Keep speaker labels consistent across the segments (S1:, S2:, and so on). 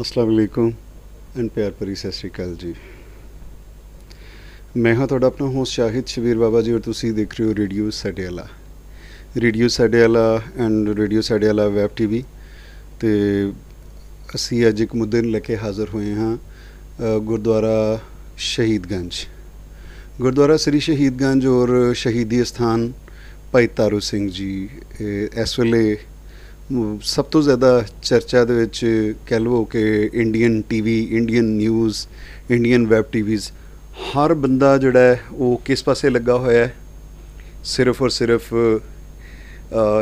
S1: ਅਸਲਾਮ ਵਾਲੇਕੁਮ ਐਂਡ ਪਿਆਰ ਭਰੀ ਸਤਿ ਸ਼੍ਰੀ ਅਕਾਲ ਜੀ ਮੈਂ ਹਾਂ ਤੁਹਾਡਾ ਆਪਣਾ ਹੋਸਟ ਸ਼ਾਹਿਦ ਸ਼ਬੀਰ ਬਾਬਾ ਜੀ ਔਰ ਤੁਸੀਂ ਦੇਖ ਰਹੇ ਹੋ ਰੇਡੀਓ ਸਾਡੇਲਾ ਰੇਡੀਓ ਸਾਡੇਲਾ ਐਂਡ ਰੇਡੀਓ ਸਾਡੇਲਾ ਵੈਬ ਟੀਵੀ ਤੇ ਅਸੀਂ ਅੱਜ ਇੱਕ ਮੁੱਦੇ ਨੂੰ ਲੈ ਕੇ ਹਾਜ਼ਰ ਹੋਏ ਹਾਂ ਗੁਰਦੁਆਰਾ ਸ਼ਹੀਦਗੰਜ ਗੁਰਦੁਆਰਾ ਸ੍ਰੀ ਸ਼ਹੀਦਗੰਜ ਔਰ ਸ਼ਹੀਦੀ ਸਥਾਨ ਭਾਈ ਤਾਰੂ ਸਿੰਘ ਜੀ ਇਸ ਵੇਲੇ ਸਭ ਤੋਂ ਜ਼ਿਆਦਾ ਚਰਚਾ ਦੇ ਵਿੱਚ ਕਹਿ ਲਵੋ ਕਿ Indian TV Indian news Indian web TVs ਹਰ ਬੰਦਾ ਜਿਹੜਾ ਹੈ ਉਹ ਕਿਸ ਪਾਸੇ ਲੱਗਾ ਹੋਇਆ ਹੈ ਸਿਰਫ ਔਰ ਸਿਰਫ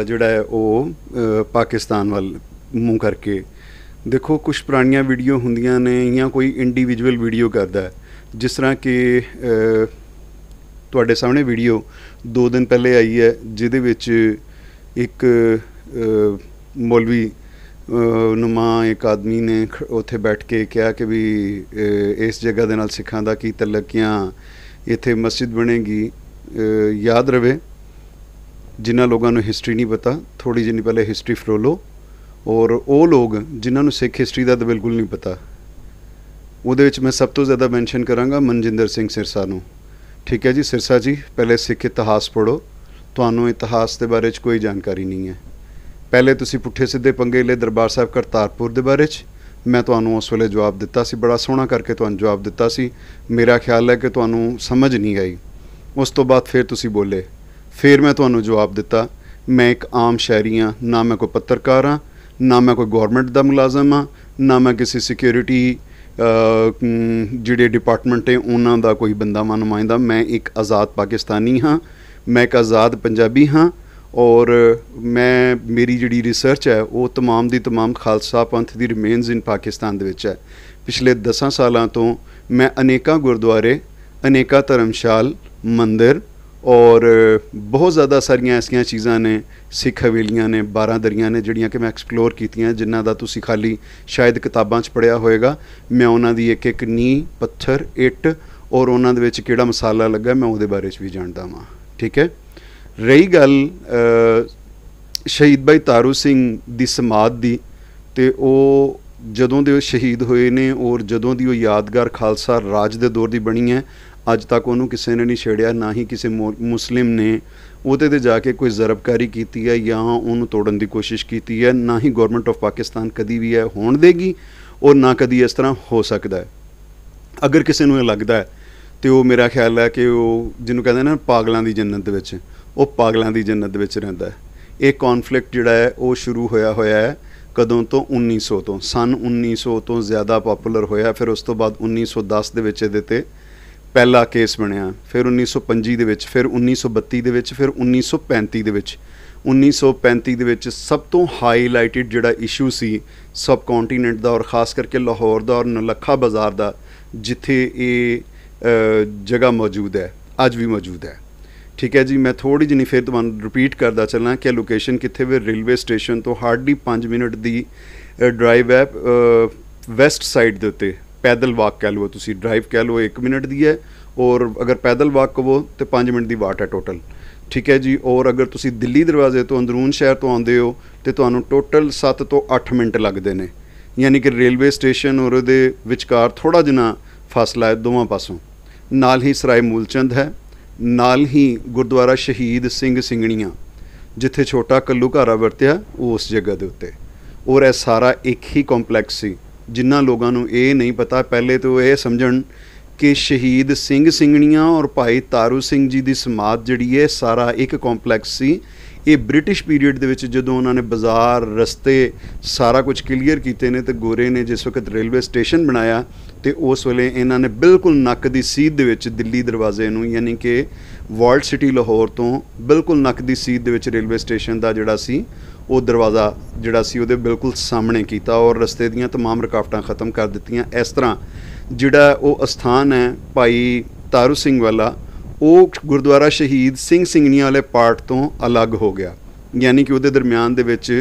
S1: ਜਿਹੜਾ ਹੈ ਉਹ ਪਾਕਿਸਤਾਨ ਵੱਲ ਮੂੰਹ ਕਰਕੇ ਦੇਖੋ ਕੁਝ ਪੁਰਾਣੀਆਂ ਵੀਡੀਓ ਹੁੰਦੀਆਂ ਨੇ ਜਾਂ ਕੋਈ ਇੰਡੀਵਿਜੂਅਲ ਵੀਡੀਓ ਕਰਦਾ ਹੈ ਜਿਸ ਤਰ੍ਹਾਂ ਕਿ ਤੁਹਾਡੇ ਸਾਹਮਣੇ ਵੀਡੀਓ 2 ਦਿਨ ਪਹਿਲੇ ਆਈ ਹੈ ਜਿਹਦੇ ਵਿੱਚ ਇੱਕ ਮੌਲਵੀ ਨੁਮਾ ਇੱਕ ਆਦਮੀ ਨੇ ਉੱਥੇ ਬੈਠ ਕੇ ਕਿਹਾ ਕਿ ਵੀ ਇਸ ਜਗ੍ਹਾ ਦੇ ਨਾਲ ਸਿੱਖਾਂ ਦਾ ਕੀ ਤਲਕੀਆਂ ਇੱਥੇ ਮਸਜਿਦ ਬਣੇਗੀ ਯਾਦ ਰਵੇ ਜਿਨ੍ਹਾਂ ਲੋਕਾਂ ਨੂੰ ਹਿਸਟਰੀ ਨਹੀਂ ਪਤਾ ਥੋੜੀ ਜਿਹੀ ਪਹਿਲੇ ਹਿਸਟਰੀ ਫਰੋਲੋ ਔਰ ਉਹ ਲੋਕ ਜਿਨ੍ਹਾਂ ਨੂੰ ਸਿੱਖ ਹਿਸਟਰੀ ਦਾ ਤਾਂ ਬਿਲਕੁਲ ਨਹੀਂ ਪਤਾ ਉਹਦੇ ਵਿੱਚ ਮੈਂ ਸਭ ਤੋਂ ਜ਼ਿਆਦਾ ਮੈਂਸ਼ਨ ਕਰਾਂਗਾ ਮਨਜਿੰਦਰ ਸਿੰਘ ਸਿਰਸਾ ਨੂੰ ਠੀਕ ਹੈ ਜੀ ਸਿਰਸਾ ਜੀ ਪਹਿਲੇ ਸਿੱਖ ਇਤਿਹਾਸ ਪੜੋ ਤੁਹਾਨੂੰ ਇਤਿਹਾਸ ਦੇ ਬਾਰੇ ਵਿੱਚ ਕੋਈ ਜਾਣਕਾਰੀ ਨਹੀਂ ਹੈ ਪਹਿਲੇ ਤੁਸੀਂ ਪੁੱਠੇ ਸਿੱਧੇ ਪੰਗੇ ਲੈ ਦਰਬਾਰ ਸਾਹਿਬ ਕਰਤਾਰਪੁਰ ਦੇ ਬਾਰੇ 'ਚ ਮੈਂ ਤੁਹਾਨੂੰ ਉਸ ਵੇਲੇ ਜਵਾਬ ਦਿੱਤਾ ਸੀ ਬੜਾ ਸੋਹਣਾ ਕਰਕੇ ਤੁਹਾਨੂੰ ਜਵਾਬ ਦਿੱਤਾ ਸੀ ਮੇਰਾ ਖਿਆਲ ਹੈ ਕਿ ਤੁਹਾਨੂੰ ਸਮਝ ਨਹੀਂ ਆਈ ਉਸ ਤੋਂ ਬਾਅਦ ਫਿਰ ਤੁਸੀਂ ਬੋਲੇ ਫਿਰ ਮੈਂ ਤੁਹਾਨੂੰ ਜਵਾਬ ਦਿੱਤਾ ਮੈਂ ਇੱਕ ਆਮ ਸ਼ਹਿਰੀ ਆ ਨਾ ਮੈਂ ਕੋਈ ਪੱਤਰਕਾਰ ਆ ਨਾ ਮੈਂ ਕੋਈ ਗਵਰਨਮੈਂਟ ਦਾ ਮੁਲਾਜ਼ਮ ਆ ਨਾ ਮੈਂ ਕਿਸੇ ਸਿਕਿਉਰਿਟੀ ਜਿਹੜੇ ਡਿਪਾਰਟਮੈਂਟ ਹੈ ਉਹਨਾਂ ਦਾ ਕੋਈ ਬੰਦਾ ਮਨ ਮੈਂ ਇੱਕ ਆਜ਼ਾਦ ਪਾਕਿਸਤਾਨੀ ਹਾਂ ਮੈਂ ਇੱਕ ਆਜ਼ਾਦ ਪੰਜਾਬੀ ਹਾਂ ਔਰ ਮੈਂ ਮੇਰੀ ਜਿਹੜੀ ਰਿਸਰਚ ਹੈ ਉਹ तमाम ਦੀ तमाम ਖਾਲਸਾ ਪੰਥ ਦੀ ਰਿਮੇਨਸ ਇਨ ਪਾਕਿਸਤਾਨ ਦੇ ਵਿੱਚ ਹੈ ਪਿਛਲੇ 10 ਸਾਲਾਂ ਤੋਂ ਮੈਂ ਅਨੇਕਾਂ ਗੁਰਦੁਆਰੇ ਅਨੇਕਾਂ ਧਰਮਸ਼ਾਲ ਮੰਦਿਰ ਔਰ ਬਹੁਤ ਜ਼ਿਆਦਾ ਸਾਰੀਆਂ ਐਸੀਆਂ ਚੀਜ਼ਾਂ ਨੇ ਸਿੱਖ ਹਵੇਲੀਆਂ ਨੇ 12 ਦਰੀਆਂ ਨੇ ਜਿਹੜੀਆਂ ਕਿ ਮੈਂ ਐਕਸਪਲੋਰ ਕੀਤੀਆਂ ਜਿਨ੍ਹਾਂ ਦਾ ਤੁਸੀਂ ਖਾਲੀ ਸ਼ਾਇਦ ਕਿਤਾਬਾਂ 'ਚ ਪੜਿਆ ਹੋਵੇਗਾ ਮੈਂ ਉਹਨਾਂ ਦੀ ਇੱਕ ਇੱਕ ਨੀ ਪੱਥਰ ਇੱਟ ਔਰ ਉਹਨਾਂ ਦੇ ਵਿੱਚ ਕਿਹੜਾ ਮਸਾਲਾ ਲੱਗਾ ਮੈਂ ਉਹਦੇ ਬਾਰੇ 'ਚ ਵੀ ਜਾਣਦਾ ਹਾਂ ਠੀਕ ਹੈ ਰਹੀ ਗੱਲ ਸ਼ਹੀਦ ਭਾਈ ਤਾਰੂ ਸਿੰਘ ਦੀ ਸਮਾਦ ਦੀ ਤੇ ਉਹ ਜਦੋਂ ਦੇ ਉਹ ਸ਼ਹੀਦ ਹੋਏ ਨੇ ਔਰ ਜਦੋਂ ਦੀ ਉਹ ਯਾਦਗਾਰ ਖਾਲਸਾ ਰਾਜ ਦੇ ਦੌਰ ਦੀ ਬਣੀ ਹੈ ਅੱਜ ਤੱਕ ਉਹਨੂੰ ਕਿਸੇ ਨੇ ਨਹੀਂ ਛੇੜਿਆ ਨਾ ਹੀ ਕਿਸੇ ਮੁਸਲਿਮ ਨੇ ਉਹਦੇ ਤੇ ਜਾ ਕੇ ਕੋਈ ਜ਼ਰਬਕਾਰੀ ਕੀਤੀ ਹੈ ਜਾਂ ਉਹਨੂੰ ਤੋੜਨ ਦੀ ਕੋਸ਼ਿਸ਼ ਕੀਤੀ ਹੈ ਨਾ ਹੀ ਗਵਰਨਮੈਂਟ ਆਫ ਪਾਕਿਸਤਾਨ ਕਦੀ ਵੀ ਹੈ ਹੋਣ ਦੇਗੀ ਔਰ ਨਾ ਕਦੀ ਇਸ ਤਰ੍ਹਾਂ ਹੋ ਸਕਦਾ ਹੈ ਅਗਰ ਕਿਸੇ ਨੂੰ ਇਹ ਲੱਗਦਾ ਹੈ ਤੇ ਉਹ ਮੇਰਾ ਖਿਆਲ ਹੈ ਕਿ ਉਹ ਜਿਹਨੂੰ ਕਹਿੰਦੇ ਨਾ ਪਾਗਲਾਂ ਦੀ ਜੰਨਤ ਦੇ ਵਿੱਚ ਉਹ ਪਾਗਲਾਂ ਦੀ ਜੰਨਤ ਦੇ ਵਿੱਚ ਰਹਿੰਦਾ ਹੈ ਇਹ ਕਨਫਲਿਕਟ ਜਿਹੜਾ ਹੈ ਉਹ ਸ਼ੁਰੂ ਹੋਇਆ ਹੋਇਆ ਹੈ ਕਦੋਂ ਤੋਂ 1900 ਤੋਂ ਸਨ 1900 ਤੋਂ ਜ਼ਿਆਦਾ ਪਪੂਲਰ ਹੋਇਆ ਫਿਰ ਉਸ ਤੋਂ ਬਾਅਦ 1910 ਦੇ ਵਿੱਚ ਇਹਦੇ ਤੇ ਪਹਿਲਾ ਕੇਸ ਬਣਿਆ ਫਿਰ 1925 ਦੇ ਵਿੱਚ ਫਿਰ 1932 ਦੇ ਵਿੱਚ ਫਿਰ 1935 ਦੇ ਵਿੱਚ 1935 ਦੇ ਵਿੱਚ ਸਭ ਤੋਂ ਹਾਈਲਾਈਟਡ ਜਿਹੜਾ ਇਸ਼ੂ ਸੀ ਸਬ ਕੰਟੀਨੈਂਟ ਦਾ ਔਰ ਖਾਸ ਕਰਕੇ ਲਾਹੌਰ ਦਾ ਔਰ ਨਲੱਖਾ ਬਾਜ਼ਾਰ ਦਾ ਜਿੱਥੇ ਇਹ ਜਗ੍ਹਾ ਮੌਜੂਦ ਹੈ ਅੱਜ ਵੀ ਮੌਜੂਦ ਹੈ ਠੀਕ ਹੈ ਜੀ ਮੈਂ ਥੋੜੀ ਜਿਹੀ ਫੇਰ ਤੁਹਾਨੂੰ ਰਿਪੀਟ ਕਰਦਾ ਚੱਲਾਂ ਕਿ ਲੋਕੇਸ਼ਨ ਕਿੱਥੇ ਵੀ ਰੇਲਵੇ ਸਟੇਸ਼ਨ ਤੋਂ ਹਾਰਡਲੀ 5 ਮਿੰਟ ਦੀ ਡਰਾਈਵ ਹੈ ਵੈਸਟ ਸਾਈਡ ਦੇ ਉੱਤੇ ਪੈਦਲ ਵਾਕ ਕਹਿ ਲਓ ਤੁਸੀਂ ਡਰਾਈਵ ਕਹਿ ਲਓ 1 ਮਿੰਟ ਦੀ ਹੈ ਔਰ ਅਗਰ ਪੈਦਲ ਵਾਕ ਕਰੋ ਤੇ 5 ਮਿੰਟ ਦੀ ਵਾਟ ਹੈ ਟੋਟਲ ਠੀਕ ਹੈ ਜੀ ਔਰ ਅਗਰ ਤੁਸੀਂ ਦਿੱਲੀ ਦਰਵਾਜ਼ੇ ਤੋਂ ਅੰਦਰੂਨ ਸ਼ਹਿਰ ਤੋਂ ਆਉਂਦੇ ਹੋ ਤੇ ਤੁਹਾਨੂੰ ਟੋਟਲ 7 ਤੋਂ 8 ਮਿੰਟ ਲੱਗਦੇ ਨੇ ਯਾਨੀ ਕਿ ਰੇਲਵੇ ਸਟੇਸ਼ਨ ਔਰ ਉਹਦੇ ਵਿਚਕਾਰ ਥੋੜਾ ਜਿਹਾ ਫਾਸਲਾ ਹੈ ਦੋਵਾਂ ਪਾਸੋਂ ਨਾਲ ਹੀ ਸਰਾਏ ਮੂਲਚੰਦ ਹੈ ਨਾਲ ਹੀ ਗੁਰਦੁਆਰਾ ਸ਼ਹੀਦ ਸਿੰਘ ਸਿੰਘਣੀਆਂ ਜਿੱਥੇ ਛੋਟਾ ਕੱਲੂ ਘਾਰਾ ਵਰਤਿਆ ਉਸ ਜਗ੍ਹਾ ਦੇ ਉੱਤੇ ਔਰ ਇਹ ਸਾਰਾ ਇੱਕ ਹੀ ਕੰਪਲੈਕਸ ਸੀ ਜਿਨ੍ਹਾਂ ਲੋਕਾਂ ਨੂੰ ਇਹ ਨਹੀਂ ਪਤਾ ਪਹਿਲੇ ਤੋਂ ਇਹ ਸਮਝਣ ਕਿ ਸ਼ਹੀਦ ਸਿੰਘ ਸਿੰਘਣੀਆਂ ਔਰ ਭਾਈ ਤਾਰੂ ਸਿੰਘ ਜੀ ਦੀ ਸਮਾਦ ਜਿਹੜੀ ਹੈ ਸਾਰਾ ਇੱਕ ਕੰਪਲੈਕਸ ਸੀ ਇਹ ਬ੍ਰਿਟਿਸ਼ ਪੀਰੀਅਡ ਦੇ ਵਿੱਚ ਜਦੋਂ ਉਹਨਾਂ ਨੇ ਬਾਜ਼ਾਰ ਰਸਤੇ ਸਾਰਾ ਕੁਝ ਕਲੀਅਰ ਕੀਤੇ ਨੇ ਤੇ ਗੋਰੇ ਨੇ ਜਿਸ ਵਕਤ ਰੇਲਵੇ ਸਟੇਸ਼ਨ ਬਣਾਇਆ ਤੇ ਉਸ ਵੇਲੇ ਇਹਨਾਂ ਨੇ ਬਿਲਕੁਲ ਨੱਕ ਦੀ ਸੀਧ ਦੇ ਵਿੱਚ ਦਿੱਲੀ ਦਰਵਾਜ਼ੇ ਨੂੰ ਯਾਨੀ ਕਿ ਵਾਲਡ ਸਿਟੀ ਲਾਹੌਰ ਤੋਂ ਬਿਲਕੁਲ ਨੱਕ ਦੀ ਸੀਧ ਦੇ ਵਿੱਚ ਰੇਲਵੇ ਸਟੇਸ਼ਨ ਦਾ ਜਿਹੜਾ ਸੀ ਉਹ ਦਰਵਾਜ਼ਾ ਜਿਹੜਾ ਸੀ ਉਹਦੇ ਬਿਲਕੁਲ ਸਾਹਮਣੇ ਕੀਤਾ ਔਰ ਰਸਤੇ ਦੀਆਂ तमाम ਰੁਕਾਵਟਾਂ ਖਤਮ ਕਰ ਦਿੱਤੀਆਂ ਇਸ ਤਰ੍ਹਾਂ ਜਿਹੜਾ ਉਹ ਸਥਾਨ ਹੈ ਭਾਈ ਤਾਰੂ ਸਿੰਘ ਵਾਲਾ ਉਹ ਗੁਰਦੁਆਰਾ ਸ਼ਹੀਦ ਸਿੰਘ ਸਿੰਘਣੀਆਂ ਵਾਲੇ ਪਾਰਟ ਤੋਂ ਅਲੱਗ ਹੋ ਗਿਆ ਯਾਨੀ ਕਿ ਉਹਦੇ ਦਰਮਿਆਨ ਦੇ ਵਿੱਚ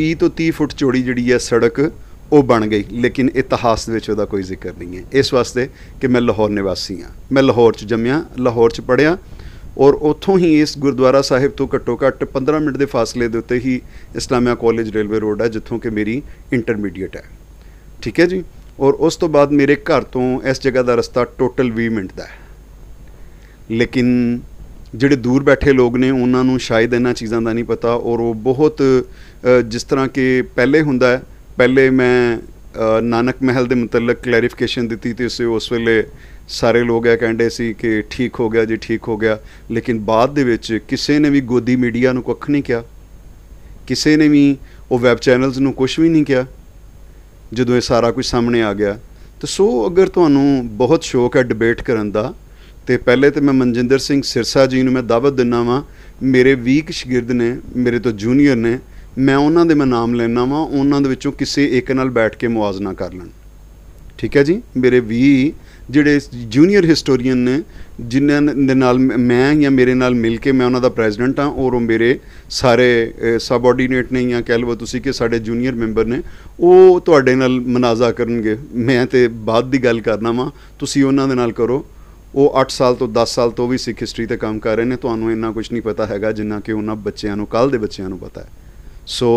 S1: 20 ਤੋਂ 30 ਫੁੱਟ ਚੌੜੀ ਜਿਹੜੀ ਹੈ ਸੜਕ ਉਹ ਬਣ ਗਈ ਲੇਕਿਨ ਇਤਿਹਾਸ ਦੇ ਵਿੱਚ ਉਹਦਾ ਕੋਈ ਜ਼ਿਕਰ ਨਹੀਂ ਹੈ ਇਸ ਵਾਸਤੇ ਕਿ ਮੈਂ ਲਾਹੌਰ ਨਿਵਾਸੀ ਹਾਂ ਮੈਂ ਲਾਹੌਰ 'ਚ ਜੰਮਿਆ ਲਾਹੌਰ 'ਚ ਪੜਿਆ ਔਰ ਉੱਥੋਂ ਹੀ ਇਸ ਗੁਰਦੁਆਰਾ ਸਾਹਿਬ ਤੋਂ ਘੱਟੋ ਘੱਟ 15 ਮਿੰਟ ਦੇ ਫਾਸਲੇ ਦੇ ਉੱਤੇ ਹੀ ਇਸਲਾਮਿਆ ਕਾਲਜ ਰੇਲਵੇ ਰੋਡ ਹੈ ਜਿੱਥੋਂ ਕਿ ਮੇਰੀ ਇੰਟਰਮੀਡੀਏਟ ਹੈ ਠੀਕ ਹੈ ਜੀ ਔਰ ਉਸ ਤੋਂ ਬਾਅਦ ਮੇਰੇ ਘਰ ਤੋਂ ਇਸ ਜਗ੍ਹਾ ਦਾ ਰਸਤਾ ਟੋਟਲ 20 ਮਿੰਟ ਦਾ ਹੈ ਲੇਕਿਨ ਜਿਹੜੇ ਦੂਰ ਬੈਠੇ ਲੋਕ ਨੇ ਉਹਨਾਂ ਨੂੰ ਸ਼ਾਇਦ ਇਹਨਾਂ ਚੀਜ਼ਾਂ ਦਾ ਨਹੀਂ ਪਤਾ ਔਰ ਉਹ ਬਹੁਤ ਜਿਸ ਤਰ੍ਹਾਂ ਕਿ ਪਹਿਲੇ ਹੁੰਦਾ ਹੈ ਪਹਿਲੇ ਮੈਂ ਨਾਨਕ ਮਹਿਲ ਦੇ ਮੁਤਲਕ ਕਲੈਰੀਫਿਕੇਸ਼ਨ ਦਿੱਤੀ ਤੇ ਉਸੇ ਉਸ ਵੇਲੇ ਸਾਰੇ ਲੋਕ ਇਹ ਕਹਿੰਦੇ ਸੀ ਕਿ ਠੀਕ ਹੋ ਗਿਆ ਜੀ ਠੀਕ ਹੋ ਗਿਆ ਲੇਕਿਨ ਬਾਅਦ ਦੇ ਵਿੱਚ ਕਿਸੇ ਨੇ ਵੀ ਗੋਦੀ ਮੀਡੀਆ ਨੂੰ ਕੁੱਖ ਨਹੀਂ ਕਿਹਾ ਕਿਸੇ ਨੇ ਵੀ ਉਹ ਵੈਬ ਚੈਨਲਸ ਨੂੰ ਕੁਝ ਵੀ ਨਹੀਂ ਕਿਹਾ ਜਦੋਂ ਇਹ ਸਾਰਾ ਕੁਝ ਸਾਹਮਣੇ ਆ ਗਿਆ ਤਾਂ ਸੋ ਅਗਰ ਤੁਹਾਨੂੰ ਬਹੁਤ ਸ਼ੌਕ ਹੈ ਡਿਬੇਟ ਕਰਨ ਦਾ ਤੇ ਪਹਿਲੇ ਤੇ ਮੈਂ ਮਨਜਿੰਦਰ ਸਿੰਘ ਸਿਰਸਾ ਜੀ ਨੂੰ ਮੈਂ ਦਾਵਤ ਦਿੰਨਾ ਵਾਂ ਮੇਰੇ 20 ਸ਼ਾਗਿਰਦ ਨੇ ਮੇਰੇ ਤੋਂ ਜੂਨੀਅਰ ਨੇ ਮੈਂ ਉਹਨਾਂ ਦੇ ਮੈਂ ਨਾਮ ਲੈਣਾ ਵਾਂ ਉਹਨਾਂ ਦੇ ਵਿੱਚੋਂ ਕਿਸੇ ਇੱਕ ਨਾਲ ਬੈਠ ਕੇ ਮੁਆਜ਼ਨਾ ਕਰ ਲੈਣ ਠੀਕ ਹੈ ਜੀ ਮੇਰੇ 20 ਜਿਹੜੇ ਜੂਨੀਅਰ ਹਿਸਟੋਰੀਅਨ ਨੇ ਜਿਨ੍ਹਾਂ ਦੇ ਨਾਲ ਮੈਂ ਜਾਂ ਮੇਰੇ ਨਾਲ ਮਿਲ ਕੇ ਮੈਂ ਉਹਨਾਂ ਦਾ ਪ੍ਰੈਜ਼ੀਡੈਂਟ ਹਾਂ ਔਰ ਉਹ ਮੇਰੇ ਸਾਰੇ ਸਬਆਰਡੀਨੇਟ ਨੇ ਜਾਂ ਕਹਿ ਲਵੋ ਤੁਸੀਂ ਕਿ ਸਾਡੇ ਜੂਨੀਅਰ ਮੈਂਬਰ ਨੇ ਉਹ ਤੁਹਾਡੇ ਨਾਲ ਮਨਾਜ਼ਾ ਕਰਨਗੇ ਮੈਂ ਤੇ ਬਾਅਦ ਦੀ ਗੱਲ ਕਰਨਾ ਵਾਂ ਤੁਸੀਂ ਉਹਨਾਂ ਦੇ ਨਾਲ ਕਰੋ ਉਹ 8 ਸਾਲ ਤੋਂ 10 ਸਾਲ ਤੋਂ ਵੀ ਸਿੱਖ ਹਿਸਟਰੀ ਤੇ ਕੰਮ ਕਰ ਰਹੇ ਨੇ ਤੁਹਾਨੂੰ ਇੰਨਾ ਕੁਝ ਨਹੀਂ ਪਤਾ ਹੈਗਾ ਜਿੰਨਾ ਕਿ ਉਹਨਾਂ ਬੱਚਿਆਂ ਨੂੰ ਕੱਲ ਦੇ ਬੱਚਿਆਂ ਨੂੰ ਪਤਾ ਹੈ ਸੋ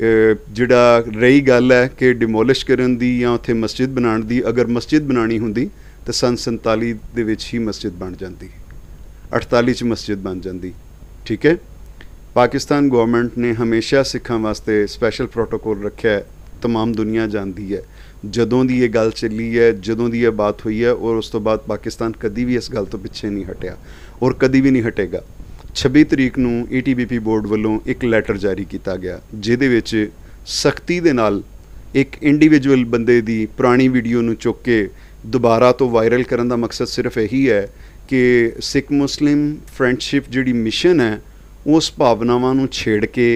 S1: ਜਿਹੜਾ ਰਹੀ ਗੱਲ ਹੈ ਕਿ ਡਿਮੋਲਿਸ਼ ਕਰਨ ਦੀ ਜਾਂ ਉੱਥੇ ਮਸਜਿਦ ਬਣਾਉਣ ਦੀ ਅਗਰ ਮਸਜਿਦ ਬਣਾਣੀ ਹੁੰਦੀ ਤਾਂ ਸਨ 47 ਦੇ ਵਿੱਚ ਹੀ ਮਸਜਿਦ ਬਣ ਜਾਂਦੀ 48 ਚ ਮਸਜਿਦ ਬਣ ਜਾਂਦੀ ਠੀਕ ਹੈ ਪਾਕਿਸਤਾਨ ਗਵਰਨਮੈਂਟ ਨੇ ਹਮੇਸ਼ਾ ਸਿੱਖਾਂ ਵਾਸਤੇ ਸਪੈਸ਼ਲ ਪ੍ਰੋਟੋਕੋਲ ਰੱਖਿਆ ਹੈ तमाम ਦੁਨੀਆ ਜਾਣਦੀ ਹੈ ਜਦੋਂ ਦੀ ਇਹ ਗੱਲ ਚੱਲੀ ਹੈ ਜਦੋਂ ਦੀ ਇਹ ਬਾਤ ਹੋਈ ਹੈ ਔਰ ਉਸ ਤੋਂ ਬਾਅਦ ਪਾਕਿਸਤਾਨ ਕਦੀ ਵੀ ਇਸ ਗੱਲ ਤੋਂ ਪਿੱਛੇ ਨਹੀਂ ਹਟਿਆ ਔਰ ਕਦੀ ਵੀ ਨਹੀਂ ਹਟੇਗਾ 26 ਤਰੀਕ ਨੂੰ ਏਟੀਬੀਪੀ ਬੋਰਡ ਵੱਲੋਂ ਇੱਕ ਲੈਟਰ ਜਾਰੀ ਕੀਤਾ ਗਿਆ ਜਿਹਦੇ ਵਿੱਚ ਸਖਤੀ ਦੇ ਨਾਲ ਇੱਕ ਇੰਡੀਵਿਜੂਅਲ ਬੰਦੇ ਦੀ ਪੁਰਾਣੀ ਵੀਡੀਓ ਨੂੰ ਚੁੱਕ ਕੇ ਦੁਬਾਰਾ ਤੋਂ ਵਾਇਰਲ ਕਰਨ ਦਾ ਮਕਸਦ ਸਿਰਫ ਇਹੀ ਹੈ ਕਿ ਸਿੱਖ ਮੁਸਲਿਮ ਫਰੈਂਡਸ਼ਿਪ ਜਿਹੜੀ ਮਿਸ਼ਨ ਹੈ ਉਸ ਭਾਵਨਾਵਾਂ ਨੂੰ ਛੇੜ ਕੇ